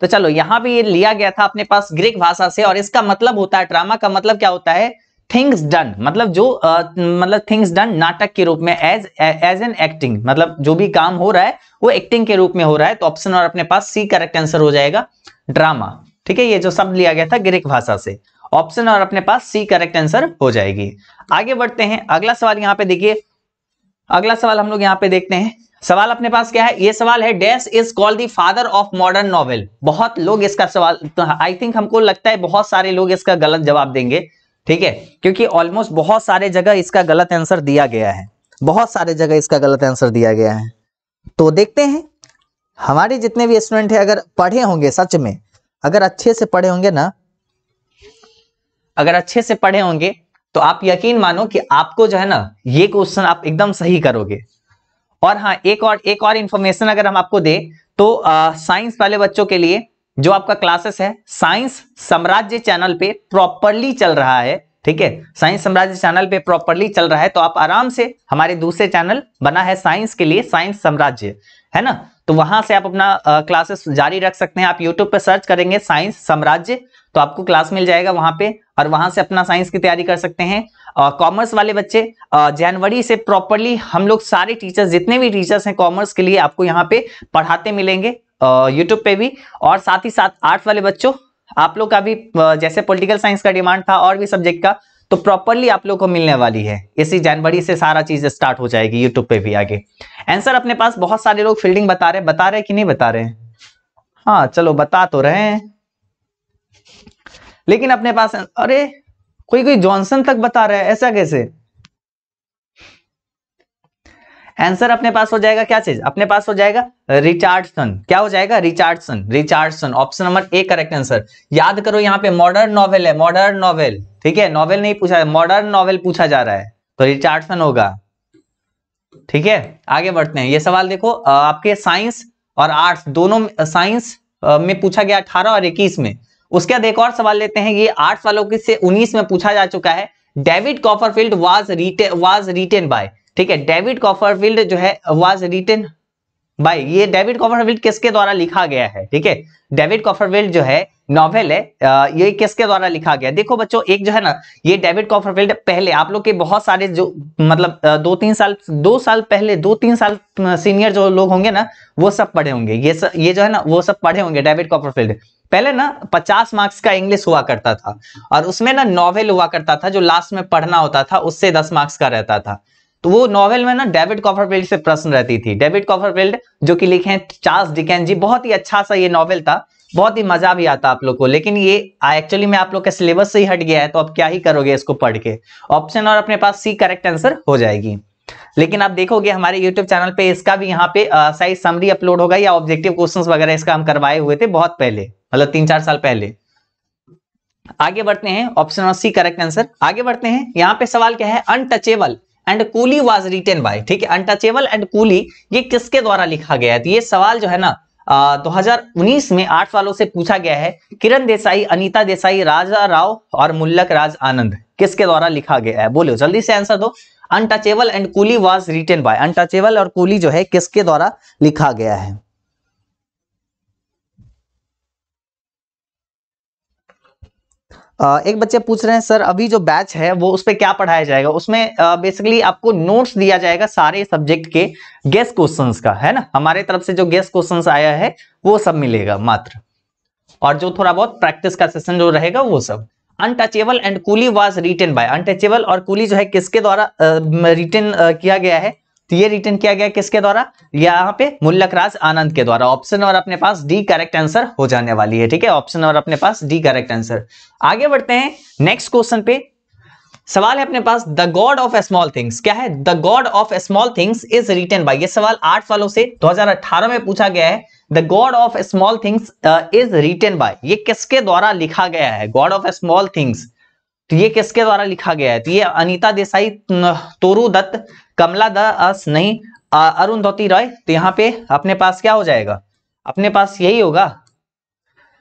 S1: तो चलो यहाँ भी ये लिया गया था अपने पास ग्रीक भाषा से और इसका मतलब होता है ड्रामा का मतलब क्या होता है थिंग्स डन मतलब जो आ, मतलब थिंग्स डन नाटक के रूप में एज एज एन एक्टिंग मतलब जो भी काम हो रहा है वो एक्टिंग के रूप में हो रहा है तो ऑप्शन और अपने पास सी करेक्ट आंसर हो जाएगा ड्रामा ठीक है ये जो शब्द लिया गया था ग्रीक भाषा से ऑप्शन और अपने पास सी करेक्ट आंसर हो जाएगी आगे बढ़ते हैं अगला सवाल यहाँ पे देखिए अगला सवाल हम लोग यहाँ पे देखते हैं सवाल अपने पास क्या है ये सवाल है dash is called the father of modern novel बहुत लोग इसका सवाल आई तो थिंक हमको लगता है बहुत सारे लोग इसका गलत जवाब देंगे ठीक है क्योंकि ऑलमोस्ट बहुत सारे जगह इसका गलत आंसर दिया गया है बहुत सारे जगह इसका गलत आंसर दिया गया है तो देखते हैं हमारे जितने भी स्टूडेंट है अगर पढ़े होंगे सच में अगर अच्छे से पढ़े होंगे ना अगर अच्छे से पढ़े होंगे तो आप यकीन मानो कि आपको जो है ना ये क्वेश्चन आप एकदम सही करोगे और हाँ एक और एक और इंफॉर्मेशन अगर हम आपको दे तो साइंस वाले बच्चों के लिए जो आपका क्लासेस है साइंस साम्राज्य चैनल पे प्रॉपरली चल रहा है ठीक है साइंस साम्राज्य चैनल पे प्रॉपरली चल रहा है तो आप आराम से हमारे दूसरे चैनल बना है साइंस के लिए साइंस साम्राज्य है ना तो वहां से आप अपना क्लासेस जारी रख सकते हैं आप यूट्यूब पर सर्च करेंगे साइंस साम्राज्य तो आपको क्लास मिल जाएगा वहां पे और वहां से अपना साइंस की तैयारी कर सकते हैं कॉमर्स वाले बच्चे जनवरी से प्रॉपरली हम लोग सारे टीचर्स जितने भी टीचर्स हैं कॉमर्स के लिए आपको यहाँ पे पढ़ाते मिलेंगे यूट्यूब पे भी और साथ ही साथ आर्ट्स वाले बच्चों आप लोग का भी जैसे पॉलिटिकल साइंस का डिमांड था और भी सब्जेक्ट का तो प्रॉपरली आप लोग को मिलने वाली है इसी जनवरी से सारा चीज स्टार्ट हो जाएगी यूट्यूब पे भी आगे आंसर अपने पास बहुत सारे लोग फील्डिंग बता रहे बता रहे कि नहीं बता रहे हाँ चलो बता तो रहे हैं लेकिन अपने पास अरे कोई कोई जॉनसन तक बता रहा है ऐसा कैसे आंसर अपने पास हो जाएगा क्या चीज अपने पास हो जाएगा रिचार्डसन क्या हो जाएगा Richardson Richardson option number A correct answer याद करो यहाँ पे मॉडर्न नॉवेल है मॉडर्न नॉवेल ठीक है नॉवेल नहीं पूछा मॉडर्न नॉवेल पूछा जा रहा है तो रिचार्डसन होगा ठीक है आगे बढ़ते हैं ये सवाल देखो आपके साइंस और आर्ट्स दोनों साइंस में पूछा गया अठारह और इक्कीस में उसके बाद एक और सवाल लेते हैं ये आठ सालों की से उन्नीस में पूछा जा चुका है David Copperfield was writ was written by ठीक है डेविड कॉफरफील्ड जो है वाज रिटेन बाय ये डेविड कॉफरफील्ड किसके द्वारा लिखा गया है ठीक है डेविड कॉफरफील्ड जो है नॉवेल है ये किसके द्वारा लिखा गया देखो बच्चों एक जो है ना ये डेविड कॉपरफील्ड पहले आप लोग के बहुत सारे जो मतलब दो तीन साल दो साल पहले दो तीन साल सीनियर जो लोग होंगे ना वो सब पढ़े होंगे ये स, ये जो है ना वो सब पढ़े होंगे डेविड कॉपरफील्ड पहले ना 50 मार्क्स का इंग्लिश हुआ करता था और उसमें ना नॉवेल हुआ करता था जो लास्ट में पढ़ना होता था उससे दस मार्क्स का रहता था तो वो नॉवेल में ना डेविड कॉपरफील्ड से प्रश्न रहती थी डेविड कॉपरफील्ड जो कि लिखे हैं चार्ल्स डिकेन जी बहुत ही अच्छा सा ये नॉवेल था बहुत ही मजा भी आता आप लोग को लेकिन ये एक्चुअली में आप लोग के सिलेबस से ही हट गया है तो आप क्या ही करोगे इसको पढ़ के ऑप्शन और अपने पास सी करेक्ट आंसर हो जाएगी लेकिन आप देखोगे हमारे YouTube चैनल पे इसका भी यहाँ पे साइज समरी अपलोड होगा या ऑब्जेक्टिव क्वेश्चंस वगैरह इसका हम करवाए हुए थे बहुत पहले मतलब तीन चार साल पहले आगे बढ़ते हैं ऑप्शन और सी करेक्ट आंसर आगे बढ़ते हैं यहाँ पे सवाल क्या है Untouchable and Coolie was written by ठीक है अनटचेबल एंड कूली ये किसके द्वारा लिखा गया है तो ये सवाल जो है ना 2019 में आठ सालों से पूछा गया है किरण देसाई अनीता देसाई राजा राव और मुल्लक राज आनंद किसके द्वारा लिखा गया है बोलो जल्दी से आंसर दो Untouchable and Coolie was written by Untouchable और कूली जो है किसके द्वारा लिखा गया है एक बच्चे पूछ रहे हैं सर अभी जो बैच है वो उस पर क्या पढ़ाया जाएगा उसमें बेसिकली आपको नोट्स दिया जाएगा सारे सब्जेक्ट के गेस क्वेश्चंस का है ना हमारे तरफ से जो गेस क्वेश्चंस आया है वो सब मिलेगा मात्र और जो थोड़ा बहुत प्रैक्टिस का सेशन जो रहेगा वो सब Untouchable and Coolie was written by Untouchable और कूली जो है किसके द्वारा रिटेन किया गया है तो ये रिटर्न किया गया किसके द्वारा यहाँ पे राज आनंद के द्वारा ऑप्शन और अपने पास डी करेक्ट आंसर हो जाने वाली है ठीक है ऑप्शन और अपने पास डी करेक्ट आंसर आगे बढ़ते हैं नेक्स्ट क्वेश्चन पे सवाल है अपने पास the God of Small Things क्या है the God of Small Things is written by ये सवाल आठ सालों से 2018 में पूछा गया है the God of Small Things is written by ये किसके द्वारा लिखा गया है गॉड ऑफ स्मॉल थिंग्स तो ये किसके द्वारा लिखा गया है तो ये अनिता देसाई तोरू दत्त कमला दास नहीं अरुण धोती रॉय तो यहाँ पे अपने पास क्या हो जाएगा अपने पास यही होगा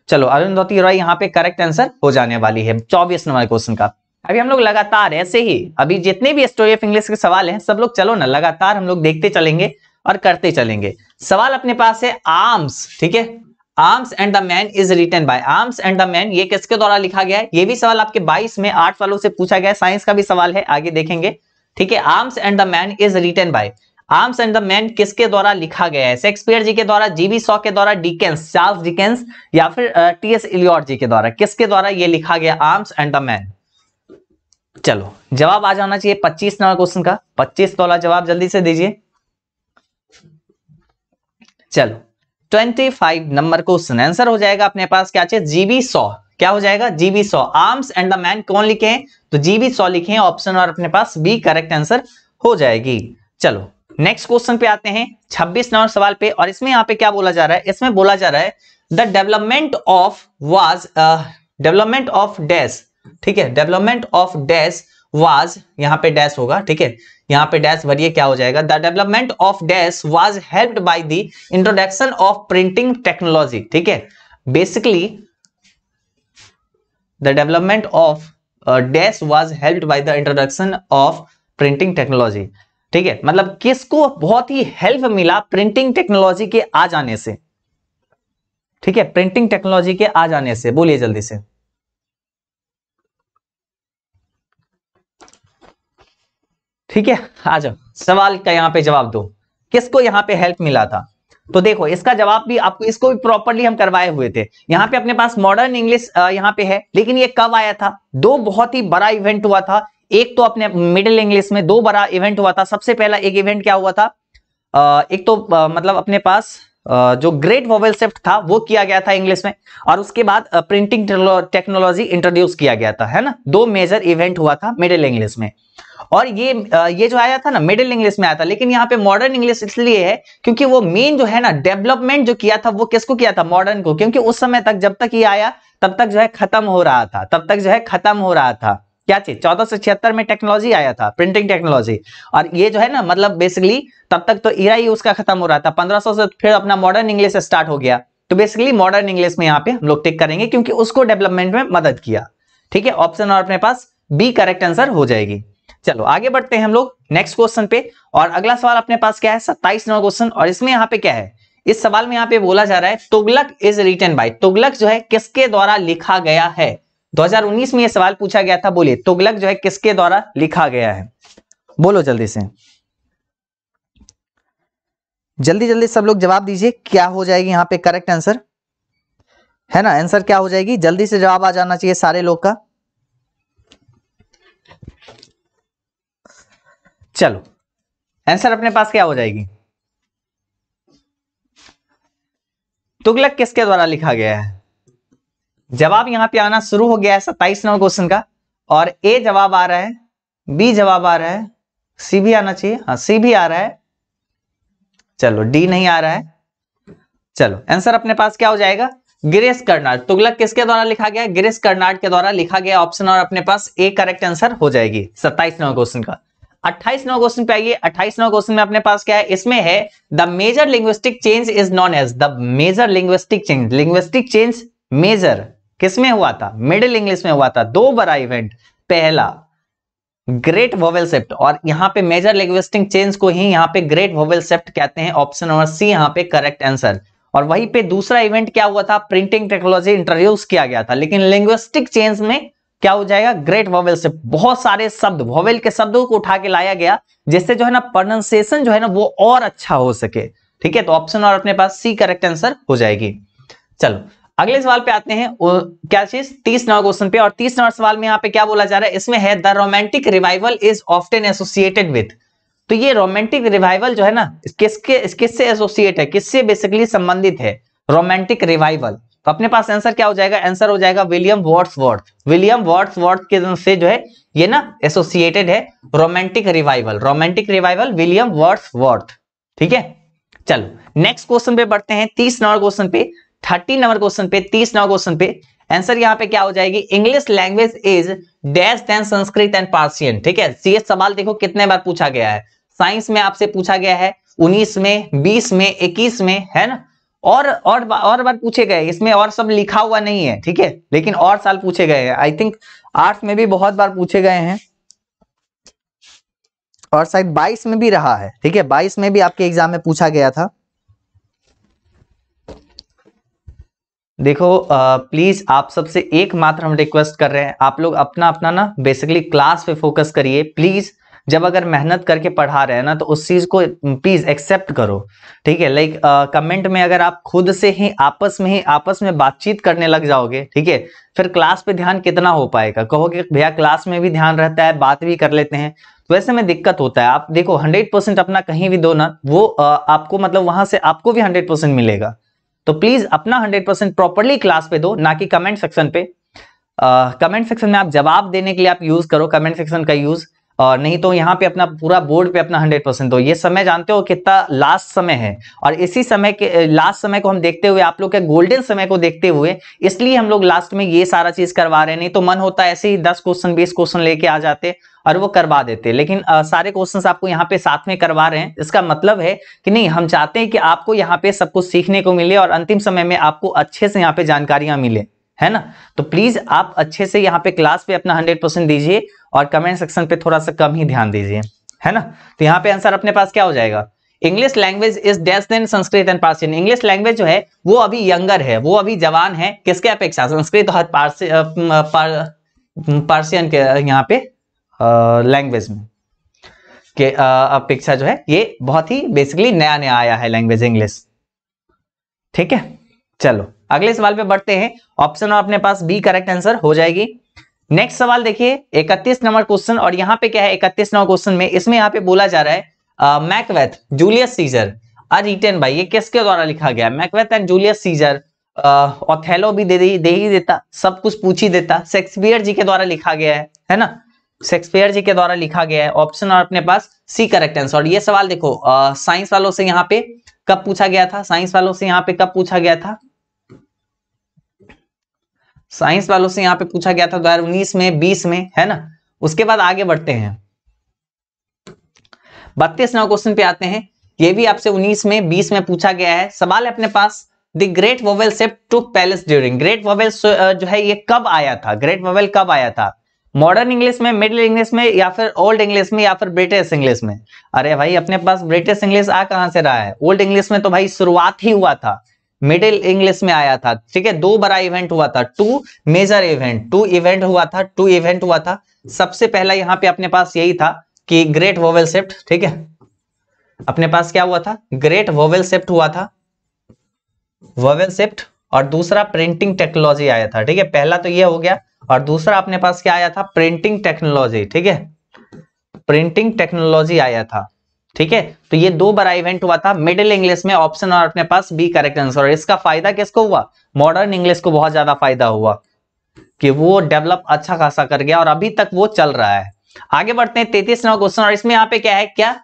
S1: चलो अरुण धोती रॉय यहाँ पे करेक्ट आंसर हो जाने वाली है चौबीस नंबर क्वेश्चन का अभी हम लोग लगातार ऐसे ही अभी जितने भी स्टोरी ऑफ इंग्लिश के सवाल हैं सब लोग चलो ना लगातार हम लोग देखते चलेंगे और करते चलेंगे सवाल अपने पास है आर्म्स ठीक है Arms and the Man is written by Arms and the Man ये किसके द्वारा लिखा गया है ये भी सवाल आपके 22 में आठ सालों से पूछा गया साइंस का भी सवाल है आगे देखेंगे ठीक है Arms and the Man is written by Arms and the Man किसके द्वारा लिखा गया है शेक्सपियर जी के द्वारा जीबी सॉ के द्वारा डिकेंस चार्ल्स डिकेंस या फिर टी एस जी के द्वारा किसके द्वारा यह लिखा गया आर्म्स एंड द मैन चलो जवाब आ जाना चाहिए पच्चीस नंबर क्वेश्चन का पच्चीस वाला जवाब जल्दी से दीजिए चलो twenty five number question answer हो जाएगा अपने पास क्या चाहिए जीबी सौ क्या हो जाएगा G B Shaw Arms and the Man कौन लिखे हैं तो जीबी सॉ लिखे हैं ऑप्शन और अपने पास बी करेक्ट आंसर हो जाएगी चलो नेक्स्ट क्वेश्चन पे आते हैं 26 नंबर सवाल पे और इसमें यहाँ पे क्या बोला जा रहा है इसमें बोला जा रहा है the development of was development of dash ठीक है डेवलपमेंट ऑफ डैश वाज यहाँ पे डैश होगा ठीक है यहाँ पे डैश भरिए क्या हो जाएगा the development of dash was helped by the introduction of printing technology ठीक है basically the development of dash uh, was was by the introduction of printing technology ठीक है मतलब किसको बहुत ही हेल्प मिला प्रिंटिंग टेक्नोलॉजी के आ जाने से ठीक है प्रिंटिंग टेक्नोलॉजी के आ जाने से बोलिए जल्दी से ठीक है आ जाओ सवाल का यहां पे जवाब दो किसको यहां पे हेल्प मिला था तो देखो इसका जवाब भी आपको इसको भी प्रॉपरली हम करवाए हुए थे यहाँ पे अपने पास मॉडर्न इंग्लिश यहाँ पे है लेकिन ये कब आया था दो बहुत ही बड़ा इवेंट हुआ था एक तो अपने मिडिल इंग्लिश में दो बड़ा इवेंट हुआ था सबसे पहला एक इवेंट क्या हुआ था एक तो मतलब अपने पास जो ग्रेट वोवेल शिफ्ट था वो किया गया था इंग्लिश में और उसके बाद प्रिंटिंग टेक्नोलॉजी इंट्रोड्यूस किया गया था है ना दो मेजर इवेंट हुआ था मिडिल इंग्लिश में और ये ये जो आया था ना मिडिल इंग्लिश में आया था लेकिन यहाँ पे मॉडर्न इंग्लिश इसलिए है क्योंकि वो मेन जो है ना डेवलपमेंट जो किया था वो किसको किया था मॉडर्न को क्योंकि उस समय तक जब तक ये आया तब तक जो है खत्म हो रहा था तब तक जो है खत्म हो रहा था क्या चीज चौदह सौ छिहत्तर में टेक्नोलॉजी आया था प्रिंटिंग टेक्नोलॉजी और ये जो है ना मतलब बेसिकली तब तक तो इरा ही उसका खत्म हो रहा था पंद्रह सौ से फिर अपना मॉडर्न इंग्लिश स्टार्ट हो गया तो बेसिकली मॉडर्न इंग्लिश में यहाँ पे हम लोग टिक करेंगे क्योंकि उसको डेवलपमेंट में मदद किया ठीक है ऑप्शन और अपने पास बी करेक्ट आंसर हो जाएगी चलो आगे बढ़ते हैं हम लोग नेक्स्ट क्वेश्चन पे और अगला सवाल अपने पास क्या है सत्ताईस नंबर क्वेश्चन और इसमें यहाँ पे क्या है इस सवाल में यहाँ पे बोला जा रहा है Tughlaq is written by Tughlaq जो है किसके द्वारा लिखा गया है 2019 में यह सवाल पूछा गया था बोलिए तुगलक जो है किसके द्वारा लिखा गया है बोलो जल्दी से जल्दी जल्दी सब लोग जवाब दीजिए क्या हो जाएगी यहाँ पे करेक्ट आंसर है ना आंसर क्या हो जाएगी जल्दी से जवाब आ जाना चाहिए सारे लोग का चलो आंसर अपने पास क्या हो जाएगी तुगलक किसके द्वारा लिखा गया है जवाब यहां पे आना शुरू हो गया है सत्ताईस नंबर क्वेश्चन का और ए जवाब आ रहा है बी जवाब आ रहा है सी भी आना चाहिए हाँ सी भी आ रहा है चलो डी नहीं आ रहा है चलो आंसर अपने पास क्या हो जाएगा गिरीश कर्नाड तुगलक किसके द्वारा लिखा गया गिरीश कर्नाड के द्वारा लिखा गया ऑप्शन और अपने पास ए करेक्ट आंसर हो जाएगी सत्ताईस नंबर क्वेश्चन का अट्ठाईस क्वेश्चन पे आइए क्वेश्चन में अपने पास क्या है इसमें है the major linguistic change is known as the major linguistic change linguistic change major किसमें हुआ था मिडिल इंग्लिश में हुआ था दो बड़ा इवेंट पहला ग्रेट वोवेल सेप्ट और यहाँ पे मेजर लिंग्विस्टिक चेंज को ही यहाँ पे ग्रेट वोवेल सेप्ट कहते हैं ऑप्शन नंबर सी यहाँ पे करेक्ट आंसर और वहीं पे दूसरा इवेंट क्या हुआ था प्रिंटिंग टेक्नोलॉजी इंट्रोड्यूस किया गया था लेकिन लिंग्विस्टिक चेंज में क्या हो जाएगा ग्रेट वोवेल से बहुत सारे शब्द वोवेल के शब्दों को उठा के लाया गया जिससे जो है ना प्रोनाउंसिएशन जो है ना वो और अच्छा हो सके ठीक है तो ऑप्शन और अपने पास सी करेक्ट आंसर हो जाएगी चलो अगले सवाल पे आते हैं क्या चीज तीस नंबर क्वेश्चन पे और तीस नंबर सवाल में यहाँ पे क्या बोला जा रहा है इसमें है the romantic revival is often associated with तो ये रोमांटिक रिवाइवल जो है ना किसके किससे एसोसिएट है किससे बेसिकली संबंधित है रोमांटिक रिवाइवल तो अपने पास आंसर क्या हो जाएगा आंसर हो जाएगा विलियम वॉट्सवर्थ विलियम वॉट्सवर्थ के से जो है ये ना एसोसिएटेड है romantic revival romantic revival William Wordsworth ठीक है चलो नेक्स्ट क्वेश्चन पे बढ़ते हैं तीस नंबर क्वेश्चन पे थर्टी नंबर क्वेश्चन पे तीस नंबर क्वेश्चन पे आंसर यहाँ पे क्या हो जाएगी English language is dash than Sanskrit and Persian ठीक है ये सवाल देखो कितने बार पूछा गया है साइंस में आपसे पूछा गया है उन्नीस में बीस में इक्कीस में है ना और और और बार पूछे गए इसमें और सब लिखा हुआ नहीं है ठीक है लेकिन और साल पूछे गए हैं आई थिंक आर्ट्स में भी बहुत बार पूछे गए हैं और शायद बाईस में भी रहा है ठीक है बाईस में भी आपके एग्जाम में पूछा गया था देखो प्लीज आप सबसे एक मात्र हम रिक्वेस्ट कर रहे हैं आप लोग अपना अपना ना बेसिकली क्लास पे फोकस करिए प्लीज जब अगर मेहनत करके पढ़ा रहे हैं ना तो उस चीज़ को प्लीज़ एक्सेप्ट करो ठीक है लाइक कमेंट में अगर आप खुद से ही आपस में ही आपस में बातचीत करने लग जाओगे ठीक है फिर क्लास पे ध्यान कितना हो पाएगा कहोगे भैया क्लास में भी ध्यान रहता है बात भी कर लेते हैं तो वैसे में दिक्कत होता है आप देखो हंड्रेड परसेंट अपना कहीं भी दो ना वो आ, आपको मतलब वहां से आपको भी हंड्रेड परसेंट मिलेगा तो प्लीज अपना हंड्रेड परसेंट प्रॉपरली क्लास पे दो ना कि कमेंट सेक्शन पे कमेंट uh, सेक्शन में आप जवाब देने के लिए आप यूज करो कमेंट सेक्शन का यूज और नहीं तो यहाँ पे अपना पूरा बोर्ड पे अपना 100 परसेंट दो ये समय जानते हो कितना लास्ट समय है और इसी समय के लास्ट समय को हम देखते हुए आप लोग के गोल्डन समय को देखते हुए इसलिए हम लोग लास्ट में ये सारा चीज करवा रहे हैं नहीं तो मन होता ऐसे ही दस क्वेश्चन बीस क्वेश्चन लेके आ जाते और वो करवा देते लेकिन आ, सारे क्वेश्चन आपको यहाँ पे साथ में करवा रहे हैं इसका मतलब है कि नहीं हम चाहते हैं कि आपको यहाँ पे सब कुछ सीखने को मिले और अंतिम समय में आपको अच्छे से यहाँ पे जानकारियां मिले है ना तो प्लीज आप अच्छे से यहाँ पे क्लास पे अपना हंड्रेड परसेंट दीजिए और कमेंट सेक्शन पे थोड़ा सा कम ही ध्यान दीजिए है ना तो यहाँ पे आंसर अपने पास क्या हो जाएगा English language is dash than Sanskrit and Persian English language जो है वो अभी यंगर है वो अभी जवान है किसके अपेक्षा संस्कृत और पार्सियन के यहाँ पे लैंग्वेज में के अपेक्षा जो है ये बहुत ही बेसिकली नया नया आया है लैंग्वेज इंग्लिश ठीक है चलो अगले सवाल पे बढ़ते हैं ऑप्शन अपने पास बी करेक्ट आंसर हो जाएगी नेक्स्ट सवाल देखिए इकतीस नंबर क्वेश्चन और यहाँ पे क्या है इकतीस नंबर क्वेश्चन में इसमें यहाँ पे बोला जा रहा है Macbeth Julius Caesar are written by ये किसके द्वारा लिखा गया Macbeth and Julius Caesar Othello भी दे, दे, दे ही देता सब कुछ पूछ ही देता शेक्सपियर जी के द्वारा लिखा गया है है ना शेक्सपियर जी के द्वारा लिखा गया है ऑप्शन और अपने पास सी करेक्ट आंसर और ये सवाल देखो साइंस वालों से यहाँ पे कब पूछा गया था साइंस वालों से यहाँ पे कब पूछा गया था साइंस वालों से यहाँ पे पूछा गया था 2019 में 20 में है ना उसके बाद आगे बढ़ते हैं बत्तीस नौ क्वेश्चन पे आते हैं ये भी आपसे 19 में 20 में पूछा गया है सवाल है अपने पास द ग्रेट वोवेल से पैलेस ड्यूरिंग ग्रेट वोवेल जो है ये कब आया था ग्रेट वोवेल कब आया था मॉडर्न इंग्लिश में मिडिल इंग्लिश में या फिर ओल्ड इंग्लिश में या फिर ब्रिटिश इंग्लिश में अरे भाई अपने पास ब्रिटिश इंग्लिश आ कहां से रहा है ओल्ड इंग्लिश में तो भाई शुरुआत ही हुआ था मिडिल इंग्लिश में आया था ठीक है दो बड़ा इवेंट हुआ था two major event two event हुआ था टू इवेंट हुआ था सबसे पहला यहाँ पे अपने पास यही था कि ग्रेट वोवेल सेफ्ट ठीक है अपने पास क्या हुआ था ग्रेट वोवेल सेफ्ट हुआ था वोवेल सेफ्ट और दूसरा प्रिंटिंग टेक्नोलॉजी आया था ठीक है पहला तो यह हो गया और दूसरा अपने पास क्या आया था प्रिंटिंग टेक्नोलॉजी ठीक है प्रिंटिंग टेक्नोलॉजी आया था ठीक है तो ये दो बार इवेंट हुआ था मिडिल इंग्लिश में ऑप्शन और अपने पास बी करेक्ट आंसर और इसका फायदा किसको हुआ मॉडर्न इंग्लिश को बहुत ज्यादा फायदा हुआ कि वो डेवलप अच्छा खासा कर गया और अभी तक वो चल रहा है आगे बढ़ते हैं तैतीस नंबर क्वेश्चन और इसमें यहाँ पे क्या है क्या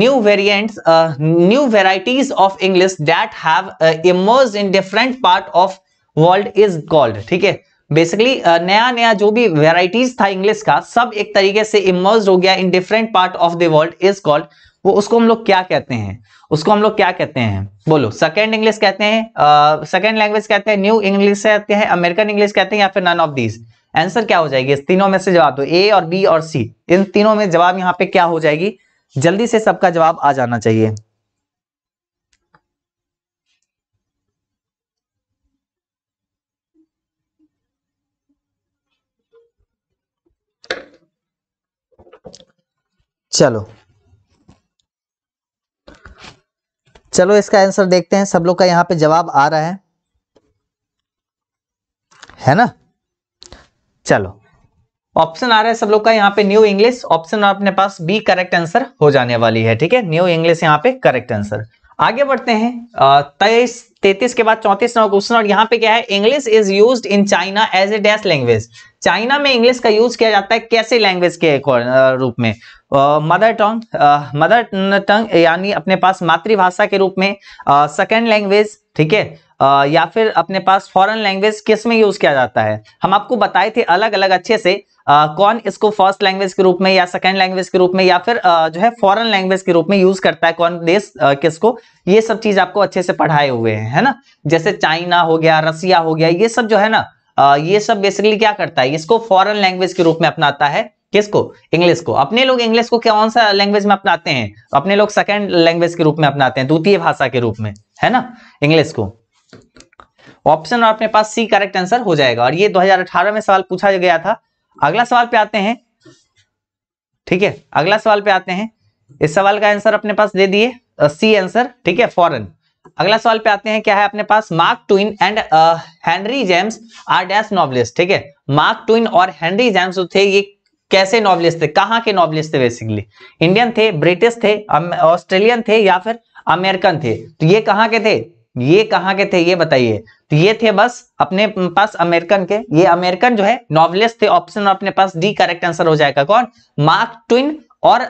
S1: new variant new varieties of English that have emerge in different part of world is called ठीक है बेसिकली uh, नया नया जो भी वेराइटीज था इंग्लिश का सब एक तरीके से इमर्ज हो गया in different part of the world is called वो उसको हम लोग क्या कहते हैं उसको हम लोग क्या कहते हैं बोलो सेकेंड इंग्लिश कहते हैं सेकेंड लैंग्वेज कहते हैं न्यू इंग्लिश कहते हैं अमेरिकन इंग्लिश कहते हैं या फिर नन ऑफ दीज आंसर क्या हो जाएगी इस तीनों में से जवाब दो ए और बी और सी इन तीनों में जवाब यहाँ पे क्या हो जाएगी जल्दी से सबका जवाब आ जाना चाहिए चलो चलो इसका आंसर देखते हैं सब लोग का यहां पे जवाब आ रहा है है ना चलो ऑप्शन आ रहा है सब लोग का यहाँ पे न्यू इंग्लिश ऑप्शन अपने पास बी करेक्ट आंसर हो जाने वाली है ठीक है न्यू इंग्लिश यहां पे करेक्ट आंसर आगे बढ़ते हैं तेईस तैतीस के बाद चौंतीस नंबर क्वेश्चन और यहाँ पे क्या है English is use in China as a dash language China में इंग्लिश का यूज किया जाता है कैसे लैंग्वेज के रूप में मदर टंग मदर टंग यानी अपने पास मातृभाषा के रूप में सेकेंड लैंग्वेज ठीक है या फिर अपने पास फॉरेन लैंग्वेज किस में यूज किया जाता है हम आपको बताए थे अलग अलग अच्छे से आ, कौन इसको फर्स्ट लैंग्वेज के रूप में या सेकेंड लैंग्वेज के रूप में या फिर आ, जो है फॉरन लैंग्वेज के रूप में यूज करता है कौन देश आ, किसको ये सब चीज आपको अच्छे से पढ़ाए हुए हैं है ना जैसे चाइना हो गया रसिया हो गया ये सब जो है ना आ, ये सब बेसिकली क्या करता है इसको फॉरन लैंग्वेज के रूप में अपनाता है किसको इंग्लिश को अपने लोग इंग्लिश को कौन सा लैंग्वेज में अपनाते हैं अपने लोग सेकेंड लैंग्वेज के रूप में अपनाते हैं द्वितीय भाषा के रूप में है ना इंग्लिश को ऑप्शन अपने पास सी करेक्ट आंसर हो जाएगा और ये 2018 में सवाल पूछा गया था अगला सवाल पे आते हैं ठीक है अगला सवाल पे आते हैं इस सवाल का आंसर अपने पास दे दिए सी आंसर ठीक है फॉरन अगला सवाल पे आते हैं क्या है अपने पास Mark Twain and Henry James are dash novelist ठीक है मार्क ट्विन और हेनरी जेम्स जो थे ये कैसे नॉवलिस्ट थे कहाँ के नॉवलिस्ट थे बेसिकली इंडियन थे ब्रिटिश थे ऑस्ट्रेलियन थे या फिर अमेरिकन थे तो ये कहाँ के थे ये कहाँ के थे ये बताइए तो ये थे बस अपने पास अमेरिकन के ये अमेरिकन जो है नॉवलिस्ट थे ऑप्शन अपने पास डी करेक्ट आंसर हो जाएगा कौन मार्क ट्विन और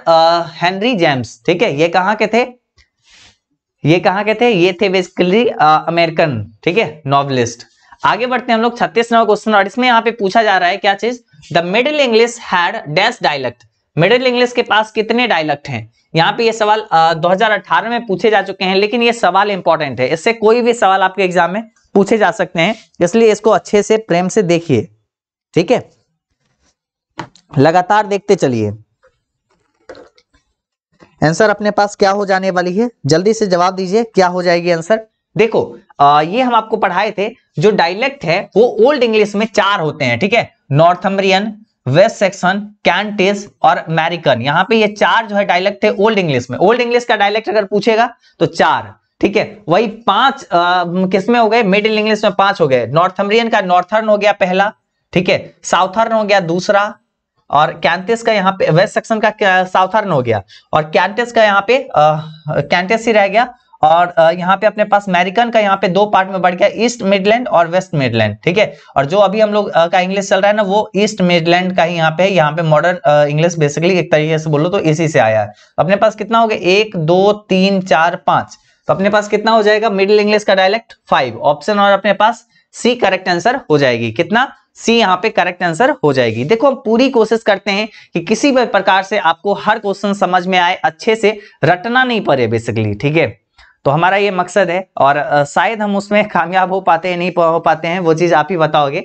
S1: हेनरी जेम्स ठीक है ये कहाँ के थे ये कहाँ के थे ये थे बेसिकली अमेरिकन ठीक है नॉवलिस्ट आगे बढ़ते हैं हम लोग छत्तीस नंबर क्वेश्चन और इसमें यहाँ पे पूछा जा रहा है क्या चीज the middle English had dash dialect middle English के पास कितने डायलेक्ट हैं यहाँ पे ये सवाल दो में पूछे जा चुके हैं लेकिन ये सवाल इंपॉर्टेंट है इससे कोई भी सवाल आपके एग्जाम में पूछे जा सकते हैं इसलिए इसको अच्छे से प्रेम से देखिए ठीक है लगातार देखते चलिए आंसर अपने पास क्या हो जाने वाली है जल्दी से जवाब दीजिए क्या हो जाएगी आंसर देखो आ, ये हम आपको पढ़ाए थे जो डायलेक्ट है वो ओल्ड इंग्लिश में चार होते हैं ठीक है Northumbrian West Saxon Kentish और अमेरिकन यहां पे ये चार जो है डायलेक्ट है ओल्ड इंग्लिश में ओल्ड इंग्लिश का डायलेक्ट अगर पूछेगा तो चार ठीक है वही पांच किसमें हो गए मिडिल इंग्लिश में पांच हो गए नॉर्थमरियन का नॉर्थर्न हो गया पहला ठीक है साउथर्न हो गया दूसरा और कैंटिस का यहाँ पे वेस्ट सेक्शन का साउथर्न हो गया और कैंटिस का यहाँ पे कैंटिस ही रह गया और यहाँ पे अपने पास अमेरिकन का यहाँ पे दो पार्ट में बढ़ गया ईस्ट मिडलैंड और वेस्ट मिडलैंड ठीक है और जो अभी हम लोग का इंग्लिश चल रहा है ना वो ईस्ट मिडलैंड का ही यहाँ पे यहाँ पे मॉडर्न इंग्लिश बेसिकली एक तरीके से बोलो तो इसी से आया है तो अपने पास कितना हो गया एक दो तीन चार पांच तो अपने पास कितना हो जाएगा मिडिल इंग्लिश का डायलेक्ट फाइव ऑप्शन और अपने पास सी करेक्ट आंसर हो जाएगी कितना सी यहाँ पे करेक्ट आंसर हो जाएगी देखो हम पूरी कोशिश करते हैं कि किसी भी प्रकार से आपको हर क्वेश्चन समझ में आए अच्छे से रटना नहीं पड़े बेसिकली ठीक है तो हमारा ये मकसद है और शायद हम उसमें कामयाब हो पाते हैं नहीं हो पाते हैं वो चीज़ आप ही बताओगे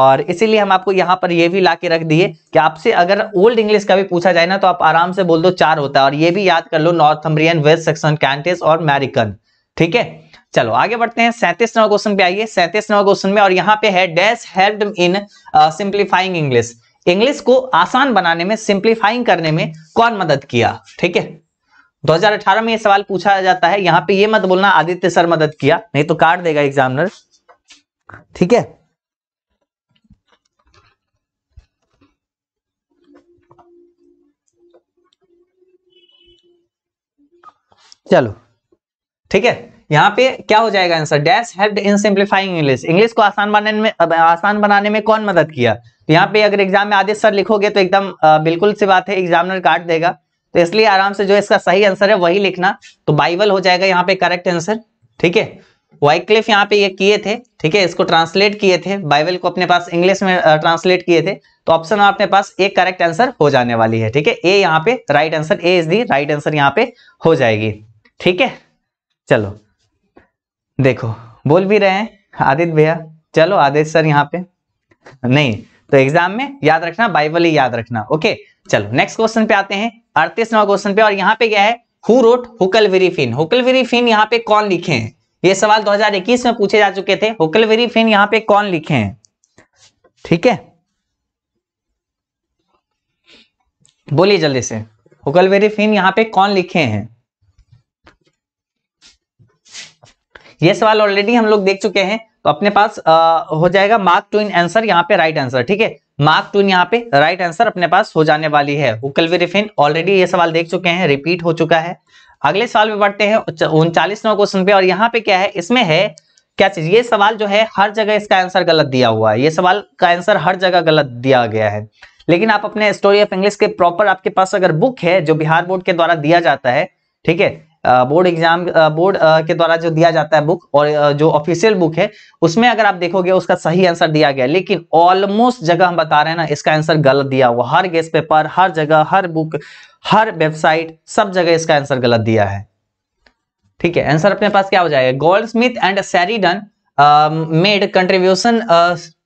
S1: और इसीलिए हम आपको यहाँ पर ये भी ला के रख दिए कि आपसे अगर ओल्ड इंग्लिश का भी पूछा जाए ना तो आप आराम से बोल दो चार होता है और ये भी याद कर लो Northumbrian West Saxon Kentish और मैरिकन ठीक है चलो आगे बढ़ते हैं सैंतीस नवा क्वेश्चन पे आइए सैंतीस नवा क्वेश्चन में और यहाँ पे है dash help in simplifying English English को आसान बनाने में सिंप्लीफाइंग करने में कौन मदद किया ठीक है 2018 में ये सवाल पूछा जाता है यहां पे ये मत बोलना आदित्य सर मदद किया नहीं तो काट देगा एग्जामिनर ठीक है चलो ठीक है यहाँ पे क्या हो जाएगा answer dash help in simplifying English English को आसान बनाने में आसान बनाने में कौन मदद किया यहाँ पे अगर एग्जाम में आदित्य सर लिखोगे तो एकदम बिल्कुल सी बात है एग्जामिनर काट देगा तो इसलिए आराम से जो इसका सही आंसर है वही लिखना तो बाइबल हो जाएगा यहाँ पे करेक्ट आंसर ठीक है वाइक्लिफ यहाँ पे ये किए थे ठीक है इसको ट्रांसलेट किए थे बाइबल को अपने पास इंग्लिश में ट्रांसलेट किए थे तो ऑप्शन आपने पास एक करेक्ट आंसर हो जाने वाली है ठीक है ए यहाँ पे right answer A is the right answer यहाँ पे हो जाएगी ठीक है चलो देखो बोल भी रहे हैं आदित्य भैया चलो आदित्य सर यहाँ पे नहीं तो एग्जाम में याद रखना बाइबल ही याद रखना ओके चलो नेक्स्ट क्वेश्चन पे आते हैं अड़तीसवा क्वेश्चन पे और यहाँ पे क्या है who wrote Huckleberry Finn Huckleberry Finn यहाँ पे कौन लिखे हैं ये सवाल 2021 में पूछे जा चुके थे हुकल वेरी फिन यहाँ पे कौन लिखे हैं ठीक है बोलिए जल्दी से हुकल वेरी फिन यहाँ पे कौन लिखे हैं ये सवाल ऑलरेडी हम लोग देख चुके हैं तो अपने पास आ, हो जाएगा मार्क टू इन आंसर यहाँ पे राइट आंसर ठीक है मार्क टू इन यहाँ पे राइट आंसर अपने पास हो जाने वाली है उकलवी रिफिन ऑलरेडी ये सवाल देख चुके हैं रिपीट हो चुका है अगले सवाल में बढ़ते हैं उनचालीस नौ क्वेश्चन पे और यहाँ पे क्या है इसमें है क्या चीज ये सवाल जो है हर जगह इसका आंसर गलत दिया हुआ है ये सवाल का आंसर हर जगह गलत दिया गया है लेकिन आप अपने स्टोरी ऑफ इंग्लिश के प्रॉपर आपके पास अगर बुक है जो बिहार बोर्ड के द्वारा दिया जाता है ठीक है बोर्ड एग्जाम बोर्ड के द्वारा जो दिया जाता है बुक और जो ऑफिशियल बुक है उसमें अगर आप देखोगे उसका सही आंसर दिया गया लेकिन ऑलमोस्ट जगह हम बता रहे हैं ना इसका आंसर गलत दिया हुआ हर गेस्ट पेपर हर जगह हर बुक हर वेबसाइट सब जगह इसका आंसर गलत दिया है ठीक है आंसर अपने पास क्या हो जाएगा Goldsmith and Sheridan made contribution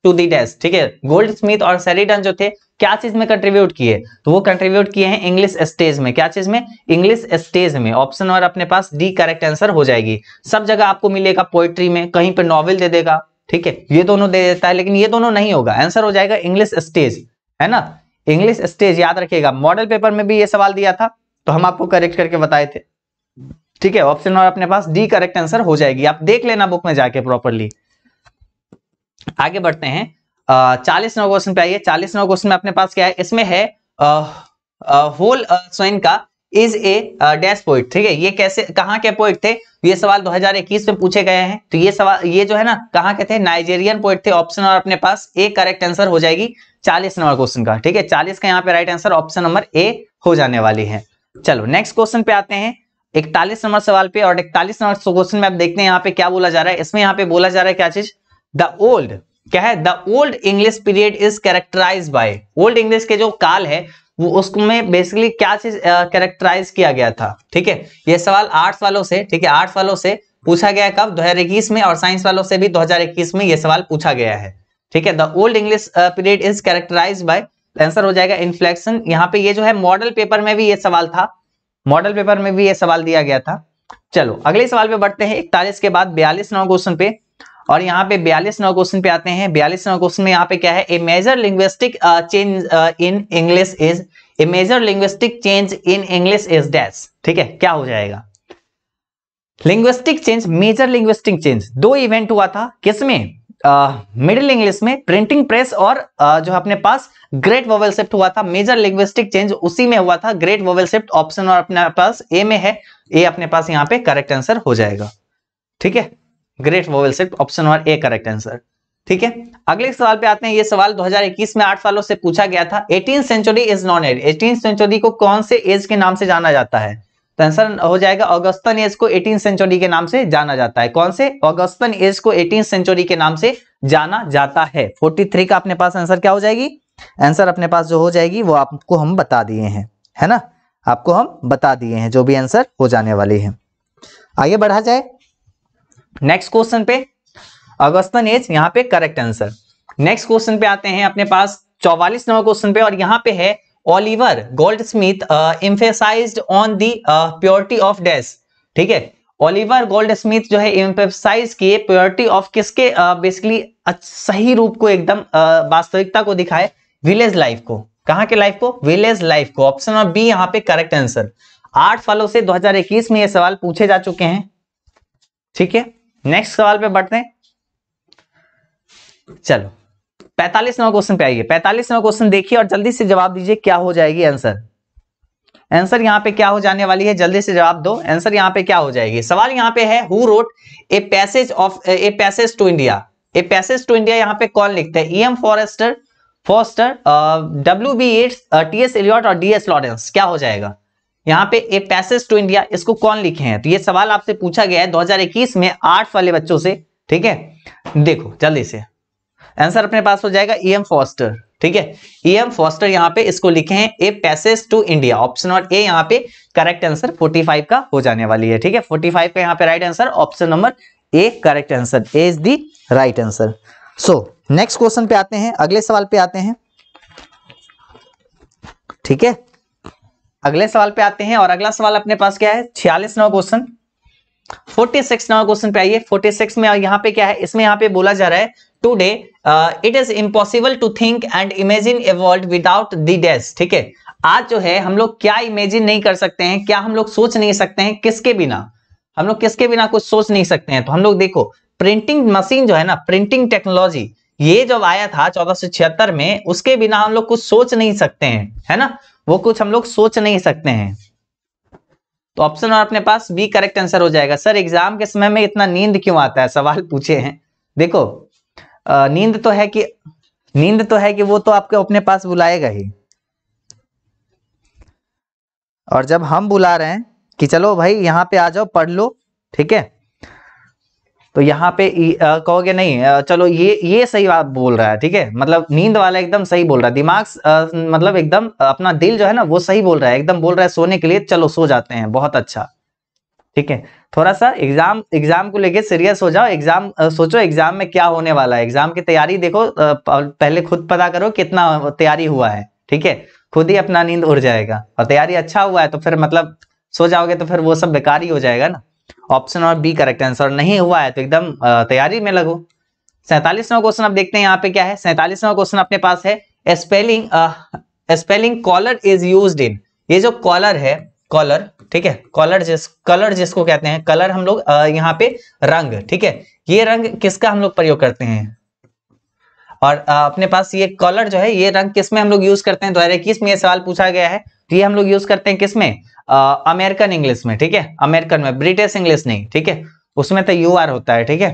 S1: to the डेस्ट ठीक है गोल्ड स्मिथ और सेरिडन जो थे क्या चीज में कंट्रीब्यूट किए तो वो कंट्रीब्यूट किए हैं इंग्लिश स्टेज में क्या चीज में इंग्लिश स्टेज में ऑप्शन और अपने पास डी करेक्ट आंसर हो जाएगी सब जगह आपको मिलेगा पोइट्री में कहीं पर नॉवल दे देगा ठीक है ये दोनों दे देता है लेकिन ये दोनों नहीं होगा आंसर हो जाएगा इंग्लिश स्टेज है ना इंग्लिश स्टेज याद रखिएगा मॉडल पेपर में भी ये सवाल दिया था तो हम आपको करेक्ट करके बताए थे ठीक है ऑप्शन और अपने पास डी करेक्ट आंसर हो जाएगी आप देख लेना बुक में जाके प्रॉपरली आगे बढ़ते हैं चालीस नौ क्वेश्चन पे आइए चालीस नौ क्वेश्चन में अपने पास क्या है इसमें है होल स्वयं का इज ए डैश पोइट ठीक है ये कैसे कहाँ के पोइट थे ये सवाल 2021 में पूछे गए हैं तो ये सवाल ये जो है ना कहाँ के थे नाइजेरियन पोइट थे ऑप्शन और अपने पास ए करेक्ट आंसर हो जाएगी 40 नंबर क्वेश्चन का ठीक है 40 का यहाँ पे right answer option number A हो जाने वाली है चलो नेक्स्ट क्वेश्चन पे आते हैं इकतालीस नंबर सवाल पे और इकतालीस नंबर क्वेश्चन में आप देखते हैं यहाँ पे क्या बोला जा रहा है इसमें यहाँ पे बोला जा रहा है क्या चीज द ओल्ड क्या है the old English period is characterise by old English के जो काल है वो उसमें बेसिकली क्या चीज कैरेक्टराइज किया गया था ठीक है ये सवाल आर्ट्स वालों से ठीक है आर्ट्स वालों से पूछा गया कब 2021 में और साइंस वालों से भी 2021 में ये सवाल पूछा गया है ठीक है the old English period is characterise by answer हो जाएगा इन्फ्लेक्शन यहाँ पे ये जो है मॉडल पेपर में भी ये सवाल था मॉडल पेपर में भी ये सवाल दिया गया था चलो अगले सवाल पे बढ़ते हैं इकतालीस के बाद बयालीस नौ क्वेश्चन पे और यहाँ पे बयालीस नौ क्वेश्चन पे आते हैं बयालीस नौ क्वेश्चन में यहाँ पे क्या है a major linguistic change in English is a major linguistic change in English is dash ठीक है क्या हो जाएगा linguistic change major linguistic change दो इवेंट हुआ था किसमें मिडिल इंग्लिश में प्रिंटिंग uh, प्रेस और uh, जो अपने पास ग्रेट वोवेल शिफ्ट हुआ था मेजर लिंग्विस्टिक चेंज उसी में हुआ था ग्रेट वोवेल शिफ्ट ऑप्शन और अपने पास ए में है ए अपने पास यहाँ पे करेक्ट आंसर हो जाएगा ठीक है great vowel shift option number A correct answer ठीक है अगले सवाल पे आते हैं ये सवाल 2021 में आठ सालों से पूछा गया था eighteen century is known age eighteen century को कौन से एज के नाम से जाना जाता है तो आंसर हो जाएगा अगस्तन एज को एटीन सेंचुरी के नाम से जाना जाता है कौन से अगस्तन एज को एटीन सेंचुरी के नाम से जाना जाता है 43 का अपने पास आंसर क्या हो जाएगी आंसर अपने पास जो हो जाएगी वो आपको हम बता दिए हैं है ना आपको हम बता दिए हैं जो भी आंसर हो जाने वाली है आगे बढ़ा जाए नेक्स्ट क्वेश्चन पे अगस्तन एज यहाँ पे करेक्ट आंसर नेक्स्ट क्वेश्चन पे आते हैं अपने पास चौवालीस नंबर क्वेश्चन पे और यहाँ पे है Oliver Goldsmith emphasise on the purity of dash ठीक है ओलिवर गोल्ड स्मिथ जो है इम्फेसाइज किए प्योरिटी ऑफ किसके बेसिकली uh, सही रूप को एकदम uh, वास्तविकता को दिखाए विलेज लाइफ को कहा के लाइफ को विलेज लाइफ को ऑप्शन नंबर बी यहाँ पे करेक्ट आंसर आठ सालों से 2021 में ये सवाल पूछे जा चुके हैं ठीक है नेक्स्ट सवाल पे बढ़ते हैं चलो पैतालीस नौ क्वेश्चन पे आइए पैतालीस नौ क्वेश्चन देखिए और जल्दी से जवाब दीजिए क्या हो जाएगी आंसर आंसर यहां पे क्या हो जाने वाली है जल्दी से जवाब दो आंसर यहां पे क्या हो जाएगी सवाल यहां पे है who wrote a passage of a passage to India a passage to India यहां पे कौन लिखते हैं E M Forester Foster W B Yeats T S Eliot और डी एस लॉरेंस क्या हो जाएगा यहाँ पे ए पैसेज टू इंडिया इसको कौन लिखे हैं तो ये सवाल आपसे पूछा गया है 2021 में आर्ट्स वाले बच्चों से ठीक है देखो जल्दी से आंसर अपने पास हो जाएगा ई एम फॉस्टर ठीक है ई एम फॉस्टर यहाँ पे इसको लिखे हैं a passage to India option और ए यहाँ पे करेक्ट आंसर 45 का हो जाने वाली है ठीक है 45 का यहाँ पे right answer option number A correct answer A is the right answer so next question पे आते हैं अगले सवाल पे आते हैं ठीक है अगले सवाल पे आते हैं और अगला सवाल अपने पास क्या है छियालीस नवा क्वेश्चन फोर्टी सिक्स नवा क्वेश्चन पे आइए फोर्टी सिक्स में यहाँ पे क्या है इसमें यहाँ पे बोला जा रहा है today it is impossible to think and imagine a world without the days ठीक है आज जो है हम लोग क्या इमेजिन नहीं कर सकते हैं क्या हम लोग सोच नहीं सकते हैं किसके बिना हम लोग किसके बिना कुछ सोच नहीं सकते हैं तो हम लोग देखो प्रिंटिंग मशीन जो है ना प्रिंटिंग टेक्नोलॉजी ये जब आया था चौदह में उसके बिना हम लोग कुछ सोच नहीं सकते हैं है ना वो कुछ हम लोग सोच नहीं सकते हैं तो ऑप्शन और अपने पास बी करेक्ट आंसर हो जाएगा सर एग्जाम के समय में इतना नींद क्यों आता है सवाल पूछे हैं देखो नींद तो है कि नींद तो है कि वो तो आपके अपने पास बुलाएगा ही और जब हम बुला रहे हैं कि चलो भाई यहाँ पे आ जाओ पढ़ लो ठीक है तो यहाँ पे कहोगे नहीं चलो ये ये सही बात बोल रहा है ठीक है मतलब नींद वाला एकदम सही बोल रहा है दिमाग मतलब एकदम अपना दिल जो है ना वो सही बोल रहा है एकदम बोल रहा है सोने के लिए चलो सो जाते हैं बहुत अच्छा ठीक है थोड़ा सा एग्जाम एग्जाम को लेके सीरियस हो जाओ एग्जाम सोचो एग्जाम में क्या होने वाला है एग्जाम की तैयारी देखो पहले खुद पता करो कितना तैयारी हुआ है ठीक है खुद ही अपना नींद उड़ जाएगा और तैयारी अच्छा हुआ है तो फिर मतलब सो जाओगे तो फिर वो सब बेकार ही हो जाएगा ना ऑप्शन और बी करेक्ट आंसर नहीं हुआ है तो एकदम तैयारी में लगो सैतालीसवा क्वेश्चन आप देखते हैं यहाँ पे क्या है सैतालीसवा क्वेश्चन अपने पास है spelling spelling colour is use in ये जो कॉलर है कॉलर ठीक है कॉलर जिस कलर जिसको कहते हैं कलर हम लोग यहाँ पे रंग ठीक है ये रंग किसका हम लोग प्रयोग करते हैं और अपने पास ये कॉलर जो है ये रंग किसमें हम लोग यूज करते हैं दो तो हजार इक्कीस में ये सवाल पूछा गया है तो ये हम लोग यूज करते हैं किसमें अमेरिकन इंग्लिश में ठीक है अमेरिकन में ब्रिटिश इंग्लिश नहीं ठीक है उसमें तो यू आर होता है ठीक है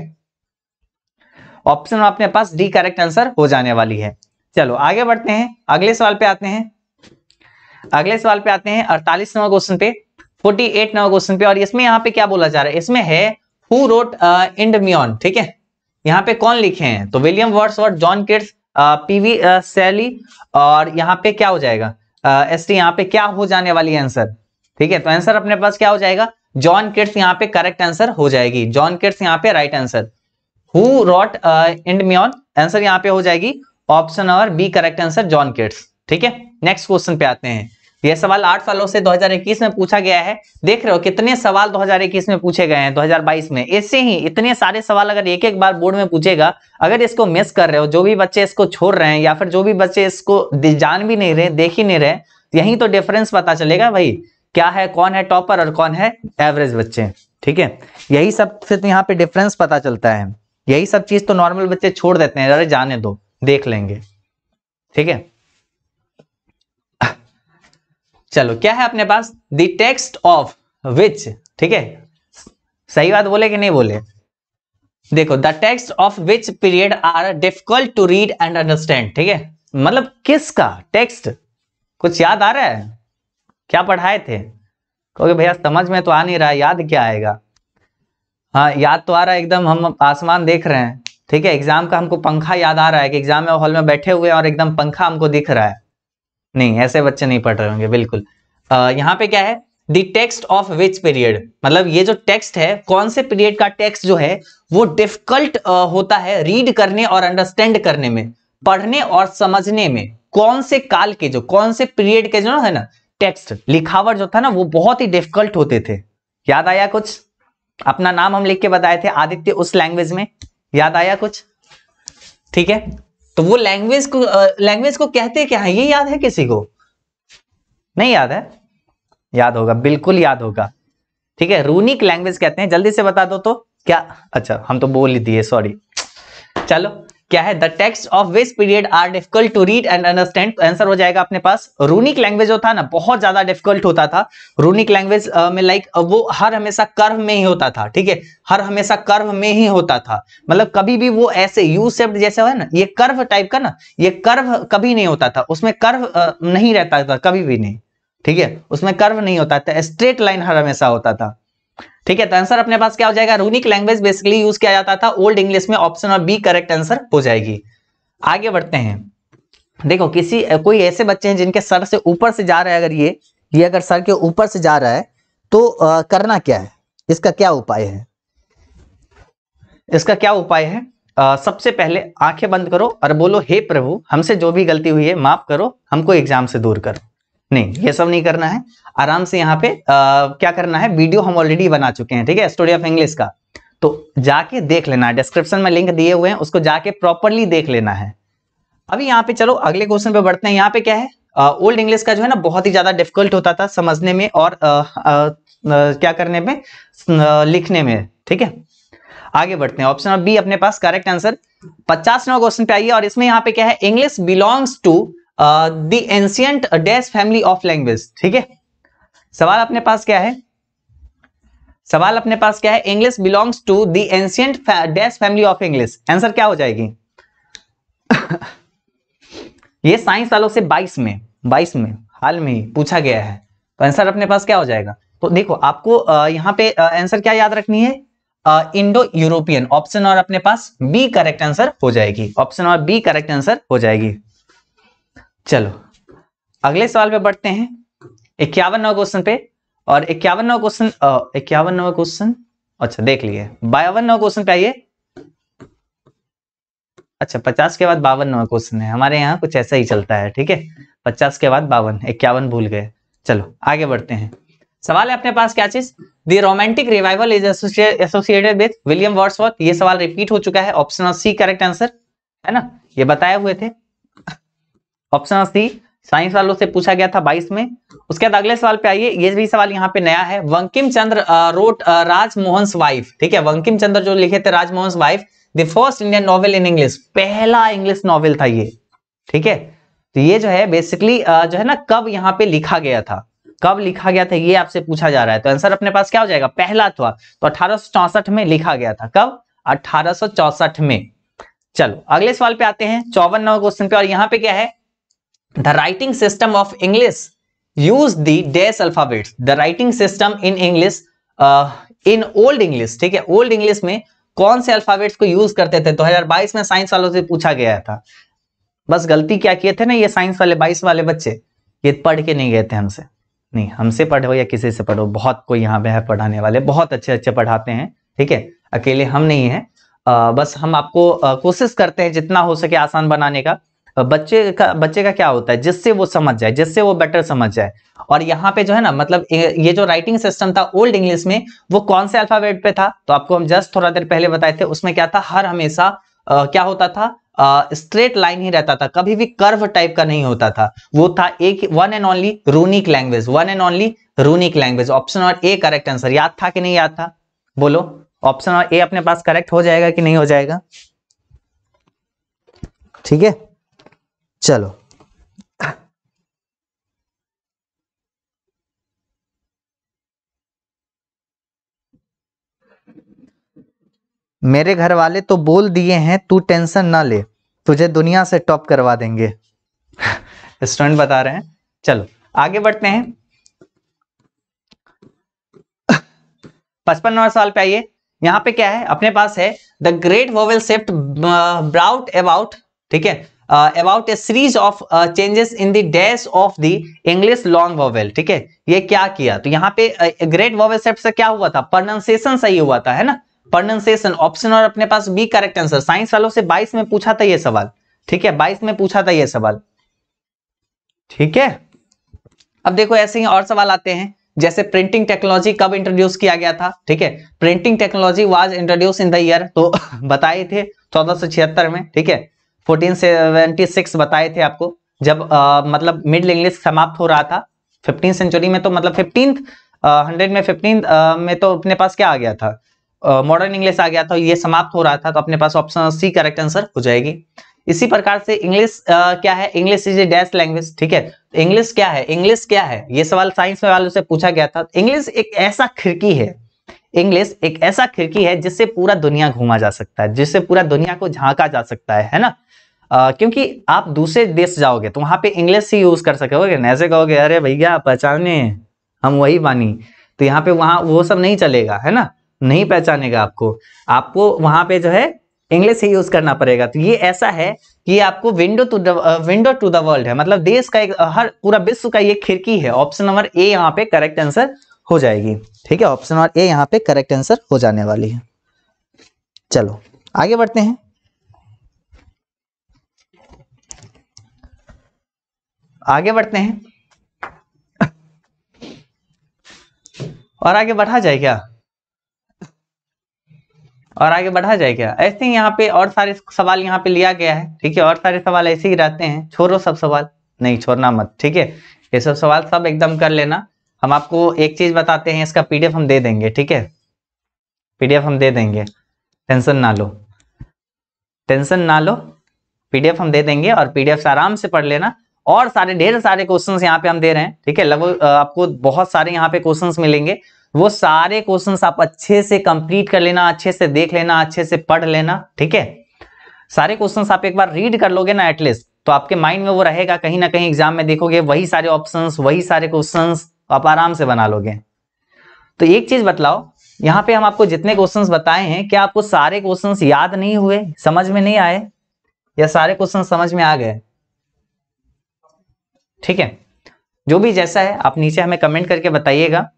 S1: ऑप्शन आपके पास डी करेक्ट आंसर हो जाने वाली है चलो आगे बढ़ते हैं अगले सवाल पे आते हैं अगले सवाल पे आते हैं अड़तालीस नवा क्वेश्चन पे फोर्टी एट नवा क्वेश्चन पे और इसमें यहाँ पे क्या बोला जा रहा है इसमें है हु रोट इंडमियन ठीक है यहाँ पे कौन लिखे हैं तो विलियम वर्ड्स और जॉन किड्स पीवी सैली और यहाँ पे क्या हो जाएगा एस टी यहाँ पे क्या हो जाने वाली आंसर ठीक है तो आंसर अपने पास क्या हो जाएगा जॉन किट्स यहाँ पे करेक्ट आंसर हो जाएगी जॉन किट्स यहाँ पे right answer who wrote Endymion answer यहाँ पे हो जाएगी option number B correct answer John Keats ठीक है नेक्स्ट क्वेश्चन पे आते हैं यह सवाल आठ सालों से 2021 में पूछा गया है देख रहे हो कितने सवाल 2021 में पूछे गए हैं 2022 में ऐसे ही इतने सारे सवाल अगर एक एक बार बोर्ड में पूछेगा अगर इसको मिस कर रहे हो जो भी बच्चे इसको छोड़ रहे हैं या फिर जो भी बच्चे इसको जान भी नहीं रहे देख ही नहीं रहे यही तो डिफरेंस पता चलेगा भाई क्या है कौन है टॉपर और कौन है एवरेज बच्चे ठीक है यही सब फिर तो यहाँ पे डिफरेंस पता चलता है यही सब चीज तो नॉर्मल बच्चे छोड़ देते हैं अरे जाने दो देख लेंगे ठीक है चलो क्या है अपने पास द टेक्स्ट ऑफ विच ठीक है सही बात बोले कि नहीं बोले देखो the text of which period are difficult to read and understand ठीक है मतलब किसका टेक्स्ट कुछ याद आ रहा है क्या पढ़ाए थे क्योंकि भैया समझ में तो आ नहीं रहा याद क्या आएगा हाँ याद तो आ रहा है एकदम हम आसमान देख रहे हैं ठीक है एग्जाम का हमको पंखा याद आ रहा है कि एग्जाम में हॉल में बैठे हुए और एकदम पंखा हमको दिख रहा है नहीं ऐसे बच्चे नहीं पढ़ रहे होंगे बिल्कुल आ, यहाँ पे क्या है the text of which period मतलब ये जो टेक्स्ट है कौन से पीरियड का टेक्स्ट जो है वो डिफिकल्ट होता है रीड करने और अंडरस्टैंड करने में पढ़ने और समझने में कौन से काल के जो कौन से पीरियड के जो है ना टेक्स्ट लिखावट जो था ना वो बहुत ही डिफिकल्ट होते थे याद आया कुछ अपना नाम हम लिख के बताए थे आदित्य उस लैंग्वेज में याद आया कुछ ठीक है तो वो लैंग्वेज को लैंग्वेज को कहते क्या है ये याद है किसी को नहीं याद है याद होगा बिल्कुल याद होगा ठीक है रूनिक लैंग्वेज कहते हैं जल्दी से बता दो तो क्या अच्छा हम तो बोल ही दिए सॉरी चलो क्या है the text of which period are difficult to read and understand answer हो जाएगा अपने पास रूनिक लैंग्वेज जो था ना बहुत ज्यादा डिफिकल्ट होता था रूनिक लैंग्वेज में लाइक वो हर हमेशा कर्व में ही होता था ठीक है हर हमेशा कर्व में ही होता था मतलब कभी भी वो ऐसे यू सेप्ट जैसे है ना ये कर्व टाइप का ना ये कर्व कभी नहीं होता था उसमें कर्व नहीं रहता था कभी भी नहीं ठीक है उसमें कर्व नहीं होता था स्ट्रेट लाइन हर हमेशा होता था ठीक है तो आंसर अपने पास क्या हो जाएगा रूनिक लैंग्वेज बेसिकली यूज किया जाता था ओल्ड इंग्लिश में ऑप्शन और बी करेक्ट आंसर हो जाएगी आगे बढ़ते हैं देखो किसी कोई ऐसे बच्चे हैं जिनके सर से ऊपर से जा रहा है अगर ये ये अगर सर के ऊपर से जा रहा है तो आ, करना क्या है इसका क्या उपाय है इसका क्या उपाय है आ, सबसे पहले आंखें बंद करो और बोलो हे प्रभु हमसे जो भी गलती हुई है माफ करो हमको एग्जाम से दूर करो नहीं ये सब नहीं करना है आराम से यहाँ पे आ, क्या करना है वीडियो हम ऑलरेडी बना चुके हैं ठीक है स्टोरी ऑफ इंग्लिश का तो जाके देख लेना है डिस्क्रिप्शन में लिंक दिए हुए हैं उसको जाके प्रॉपरली देख लेना है अभी यहाँ पे चलो अगले क्वेश्चन पे बढ़ते हैं यहाँ पे क्या है ओल्ड uh, इंग्लिश का जो है ना बहुत ही ज्यादा डिफिकल्ट होता था समझने में और uh, uh, uh, क्या करने में uh, लिखने में ठीक है आगे बढ़ते हैं ऑप्शन बी अपने पास करेक्ट आंसर पचास नंबर क्वेश्चन पे आइए और इसमें यहाँ पे क्या है English belongs to the ancient dash family of language ठीक है सवाल अपने पास क्या है सवाल अपने पास क्या है English belongs to the ancient dash family of English answer क्या हो जाएगी ये साइंस वालों से 22 में 22 में हाल में ही पूछा गया है तो आंसर अपने पास क्या हो जाएगा तो देखो आपको यहाँ पे आंसर क्या याद रखनी है इंडो यूरोपियन ऑप्शन और अपने पास बी करेक्ट आंसर हो जाएगी ऑप्शन और बी करेक्ट आंसर हो जाएगी चलो अगले सवाल पे बढ़ते हैं इक्यावन नौ क्वेश्चन पे और इक्यावन नौ क्वेश्चन इक्यावन नौ क्वेश्चन अच्छा देख लिए बावन नौ क्वेश्चन पे आइए अच्छा पचास के बाद बावन नौ क्वेश्चन है हमारे यहाँ कुछ ऐसा ही चलता है ठीक है पचास के बाद बावन इक्यावन भूल गए चलो आगे बढ़ते हैं सवाल है अपने पास क्या चीज the romantic revival is associated with William Wordsworth ये सवाल रिपीट हो चुका है ऑप्शन सी करेक्ट आंसर है ना ये बताए हुए थे ऑप्शन सी साइंस वालों से पूछा गया था बाईस में उसके बाद अगले सवाल पे आइए ये भी सवाल यहाँ पे नया है वंकिम चंद्र रोट राजमोहन वाइफ ठीक है वंकिम चंद्र जो लिखे थे Rajmohan wife the first Indian novel in English पहला इंग्लिश नॉवेल था ये ठीक है तो ये जो है बेसिकली जो है ना कब यहाँ पे लिखा गया था कब लिखा गया था ये आपसे पूछा जा रहा है तो आंसर अपने पास क्या हो जाएगा पहला था तो अठारह में लिखा गया था कब अठारह में चलो अगले सवाल पे आते हैं चौवन नंबर क्वेश्चन पे और यहाँ पे क्या है the writing system of English use the dash alphabets the writing in in English uh, in ठीक है ओल्ड इंग्लिश में कौन से अल्फाबेट्स को यूज करते थे 2022 में साइंस वालों से पूछा गया था बस गलती क्या किए थे ना ये साइंस वाले 22 वाले बच्चे ये पढ़ के नहीं गए थे हमसे नहीं हमसे पढ़ो या किसी से पढ़ो बहुत कोई यहाँ पे है पढ़ाने वाले बहुत अच्छे अच्छे पढ़ाते हैं ठीक है अकेले हम नहीं है आ, बस हम आपको कोशिश करते हैं जितना हो सके आसान बनाने का बच्चे का बच्चे का क्या होता है जिससे वो समझ जाए जिससे वो बेटर समझ जाए और यहाँ पे जो है ना मतलब ये जो राइटिंग सिस्टम था ओल्ड इंग्लिश में वो कौन से अल्फाबेट पे था तो आपको हम जस्ट थोड़ा देर पहले बताए थे उसमें क्या था हर हमेशा आ, क्या होता था स्ट्रेट लाइन ही रहता था कभी भी कर्व टाइप का नहीं होता था वो था एक one and only runic language one and only runic language option और ए करेक्ट आंसर याद था कि नहीं याद था बोलो ऑप्शन और ए अपने पास करेक्ट हो जाएगा कि नहीं हो जाएगा ठीक है चलो मेरे घर वाले तो बोल दिए हैं तू टेंशन ना ले तुझे दुनिया से टॉप करवा देंगे स्टूडेंट बता रहे हैं चलो आगे बढ़ते हैं पचपनवा साल पे आइए यहां पे क्या है अपने पास है the great vowel shift brought about ठीक है uh, about a series of uh, changes in the dash of the English long vowel ठीक है ये क्या किया तो यहाँ पे ग्रेट वोवेल सेप्ट से क्या हुआ था प्रोनाउंसिएशन सही हुआ था है ना प्रोनाउंसिएशन ऑप्शन और अपने पास बी करेक्ट आंसर साइंस वालों से 22 में पूछा था ये सवाल ठीक है 22 में पूछा था ये सवाल ठीक है अब देखो ऐसे ही और सवाल आते हैं जैसे प्रिंटिंग टेक्नोलॉजी कब इंट्रोड्यूस किया गया था ठीक है printing technology was introduce in the year तो बताए थे चौदह में ठीक है फोर्टीन सेवेंटी सिक्स बताए थे आपको जब आ, मतलब मिडिल इंग्लिश समाप्त हो रहा था फिफ्टीन सेंचुरी में तो मतलब फिफ्टीन हंड्रेड में फिफ्टीन में तो अपने पास क्या आ गया था मॉडर्न इंग्लिश आ गया था ये समाप्त हो रहा था तो अपने पास ऑप्शन सी करेक्ट आंसर हो जाएगी इसी प्रकार से इंग्लिश क्या है English is a dash language ठीक है इंग्लिश क्या है इंग्लिश क्या है ये सवाल साइंस में वालों से पूछा गया था इंग्लिश एक ऐसा खिड़की है इंग्लिश एक ऐसा खिड़की है जिससे पूरा दुनिया घूमा जा सकता है जिससे पूरा दुनिया को झांका जा सकता है है ना आ, क्योंकि आप दूसरे देश जाओगे तो वहां पे इंग्लिश ही यूज कर सकोगे ऐसे कहोगे अरे भैया पहचाने हम वही बानी तो यहाँ पे वहां वो सब नहीं चलेगा है ना नहीं पहचानेगा आपको आपको वहां पे जो है इंग्लिश ही यूज करना पड़ेगा तो ये ऐसा है कि आपको window to window to the world है मतलब देश का एक हर पूरा विश्व का ये खिड़की है ऑप्शन नंबर ए यहाँ पे करेक्ट आंसर हो जाएगी ठीक है ऑप्शन नंबर ए यहाँ पे करेक्ट आंसर हो जाने वाली है चलो आगे बढ़ते हैं आगे बढ़ते हैं और आगे बढ़ा जाए क्या और आगे बढ़ा जाए क्या ऐसे ही यहाँ पे और सारे सवाल यहाँ पे लिया गया है ठीक है और सारे सवाल ऐसे ही रहते हैं छोड़ो सब सवाल नहीं छोड़ना मत ठीक है ये सब सवाल सब एकदम कर लेना हम आपको एक चीज बताते हैं इसका पीडीएफ हम दे देंगे ठीक है पीडीएफ हम दे देंगे टेंशन ना लो टेंशन ना लो पीडीएफ हम दे देंगे और पीडीएफ से आराम से पढ़ लेना और सारे ढेर सारे क्वेश्चंस यहाँ पे हम दे रहे हैं ठीक है लगभग आपको बहुत सारे यहाँ पे क्वेश्चंस मिलेंगे वो सारे क्वेश्चंस आप अच्छे से कंप्लीट कर लेना अच्छे से देख लेना अच्छे से पढ़ लेना ठीक है सारे क्वेश्चंस आप एक बार रीड कर लोगे ना एटलीस्ट तो आपके माइंड में वो रहेगा कहीं ना कहीं एग्जाम में देखोगे वही सारे ऑप्शंस वही सारे क्वेश्चंस तो आप आराम से बना लोगे तो एक चीज बतलाओ यहाँ पे हम आपको जितने क्वेश्चंस बताए हैं क्या आपको सारे क्वेश्चंस याद नहीं हुए समझ में नहीं आए या सारे क्वेश्चन समझ में आ गए ठीक है जो भी जैसा है आप नीचे हमें कमेंट करके बताइएगा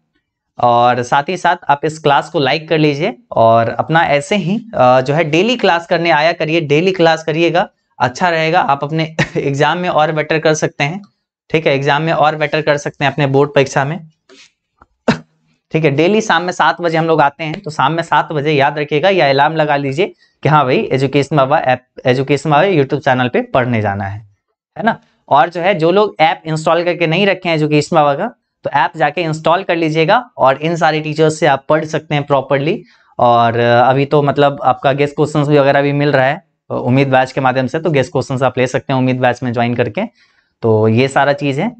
S1: और साथ ही साथ आप इस क्लास को लाइक कर लीजिए और अपना ऐसे ही जो है डेली क्लास करने आया करिए डेली क्लास करिएगा अच्छा रहेगा आप अपने एग्जाम में और बेटर कर सकते हैं ठीक है एग्जाम में और बेटर कर सकते हैं अपने बोर्ड परीक्षा में ठीक है डेली शाम में सात बजे हम लोग आते हैं तो शाम में सात बजे याद रखिएगा या अलार्म लगा लीजिए कि हाँ भाई education Baba app education Baba YouTube channel पे पढ़ने जाना है है ना और जो है जो लोग ऐप इंस्टॉल करके नहीं रखे हैं एजुकेशन बाबा का तो ऐप जाके इंस्टॉल कर लीजिएगा और इन सारे टीचर्स से आप पढ़ सकते हैं प्रॉपरली और अभी तो मतलब आपका गेस्ट क्वेश्चन वगैरह भी मिल रहा है उम्मीद बैच के माध्यम से तो गेस्ट क्वेश्चन आप ले सकते हैं उम्मीद बैच में ज्वाइन करके तो ये सारा चीज है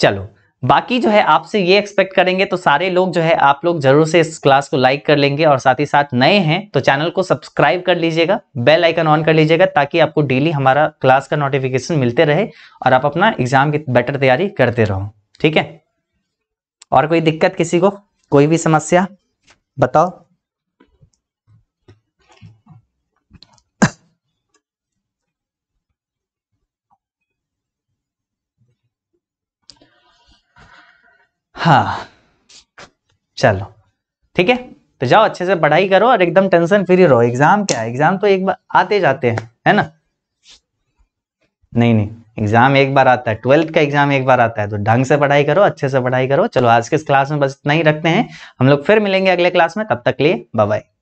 S1: चलो बाकी जो है आपसे ये एक्सपेक्ट करेंगे तो सारे लोग जो है आप लोग जरूर से इस क्लास को लाइक कर लेंगे और साथ ही साथ नए हैं तो चैनल को सब्सक्राइब कर लीजिएगा बेल आइकन ऑन कर लीजिएगा ताकि आपको डेली हमारा क्लास का नोटिफिकेशन मिलते रहे और आप अपना एग्जाम की बेटर तैयारी करते रहो ठीक है और कोई दिक्कत किसी को कोई भी समस्या बताओ हाँ चलो ठीक है तो जाओ अच्छे से पढ़ाई करो और एकदम टेंशन फ्री रहो एग्जाम क्या है एग्जाम तो एक बार आते जाते हैं है ना नहीं नहीं एग्जाम एक बार आता है ट्वेल्थ का एग्जाम एक बार आता है तो ढंग से पढ़ाई करो अच्छे से पढ़ाई करो चलो आज के इस क्लास में बस इतना ही रखते हैं हम लोग फिर मिलेंगे अगले क्लास में तब तक लिए बाय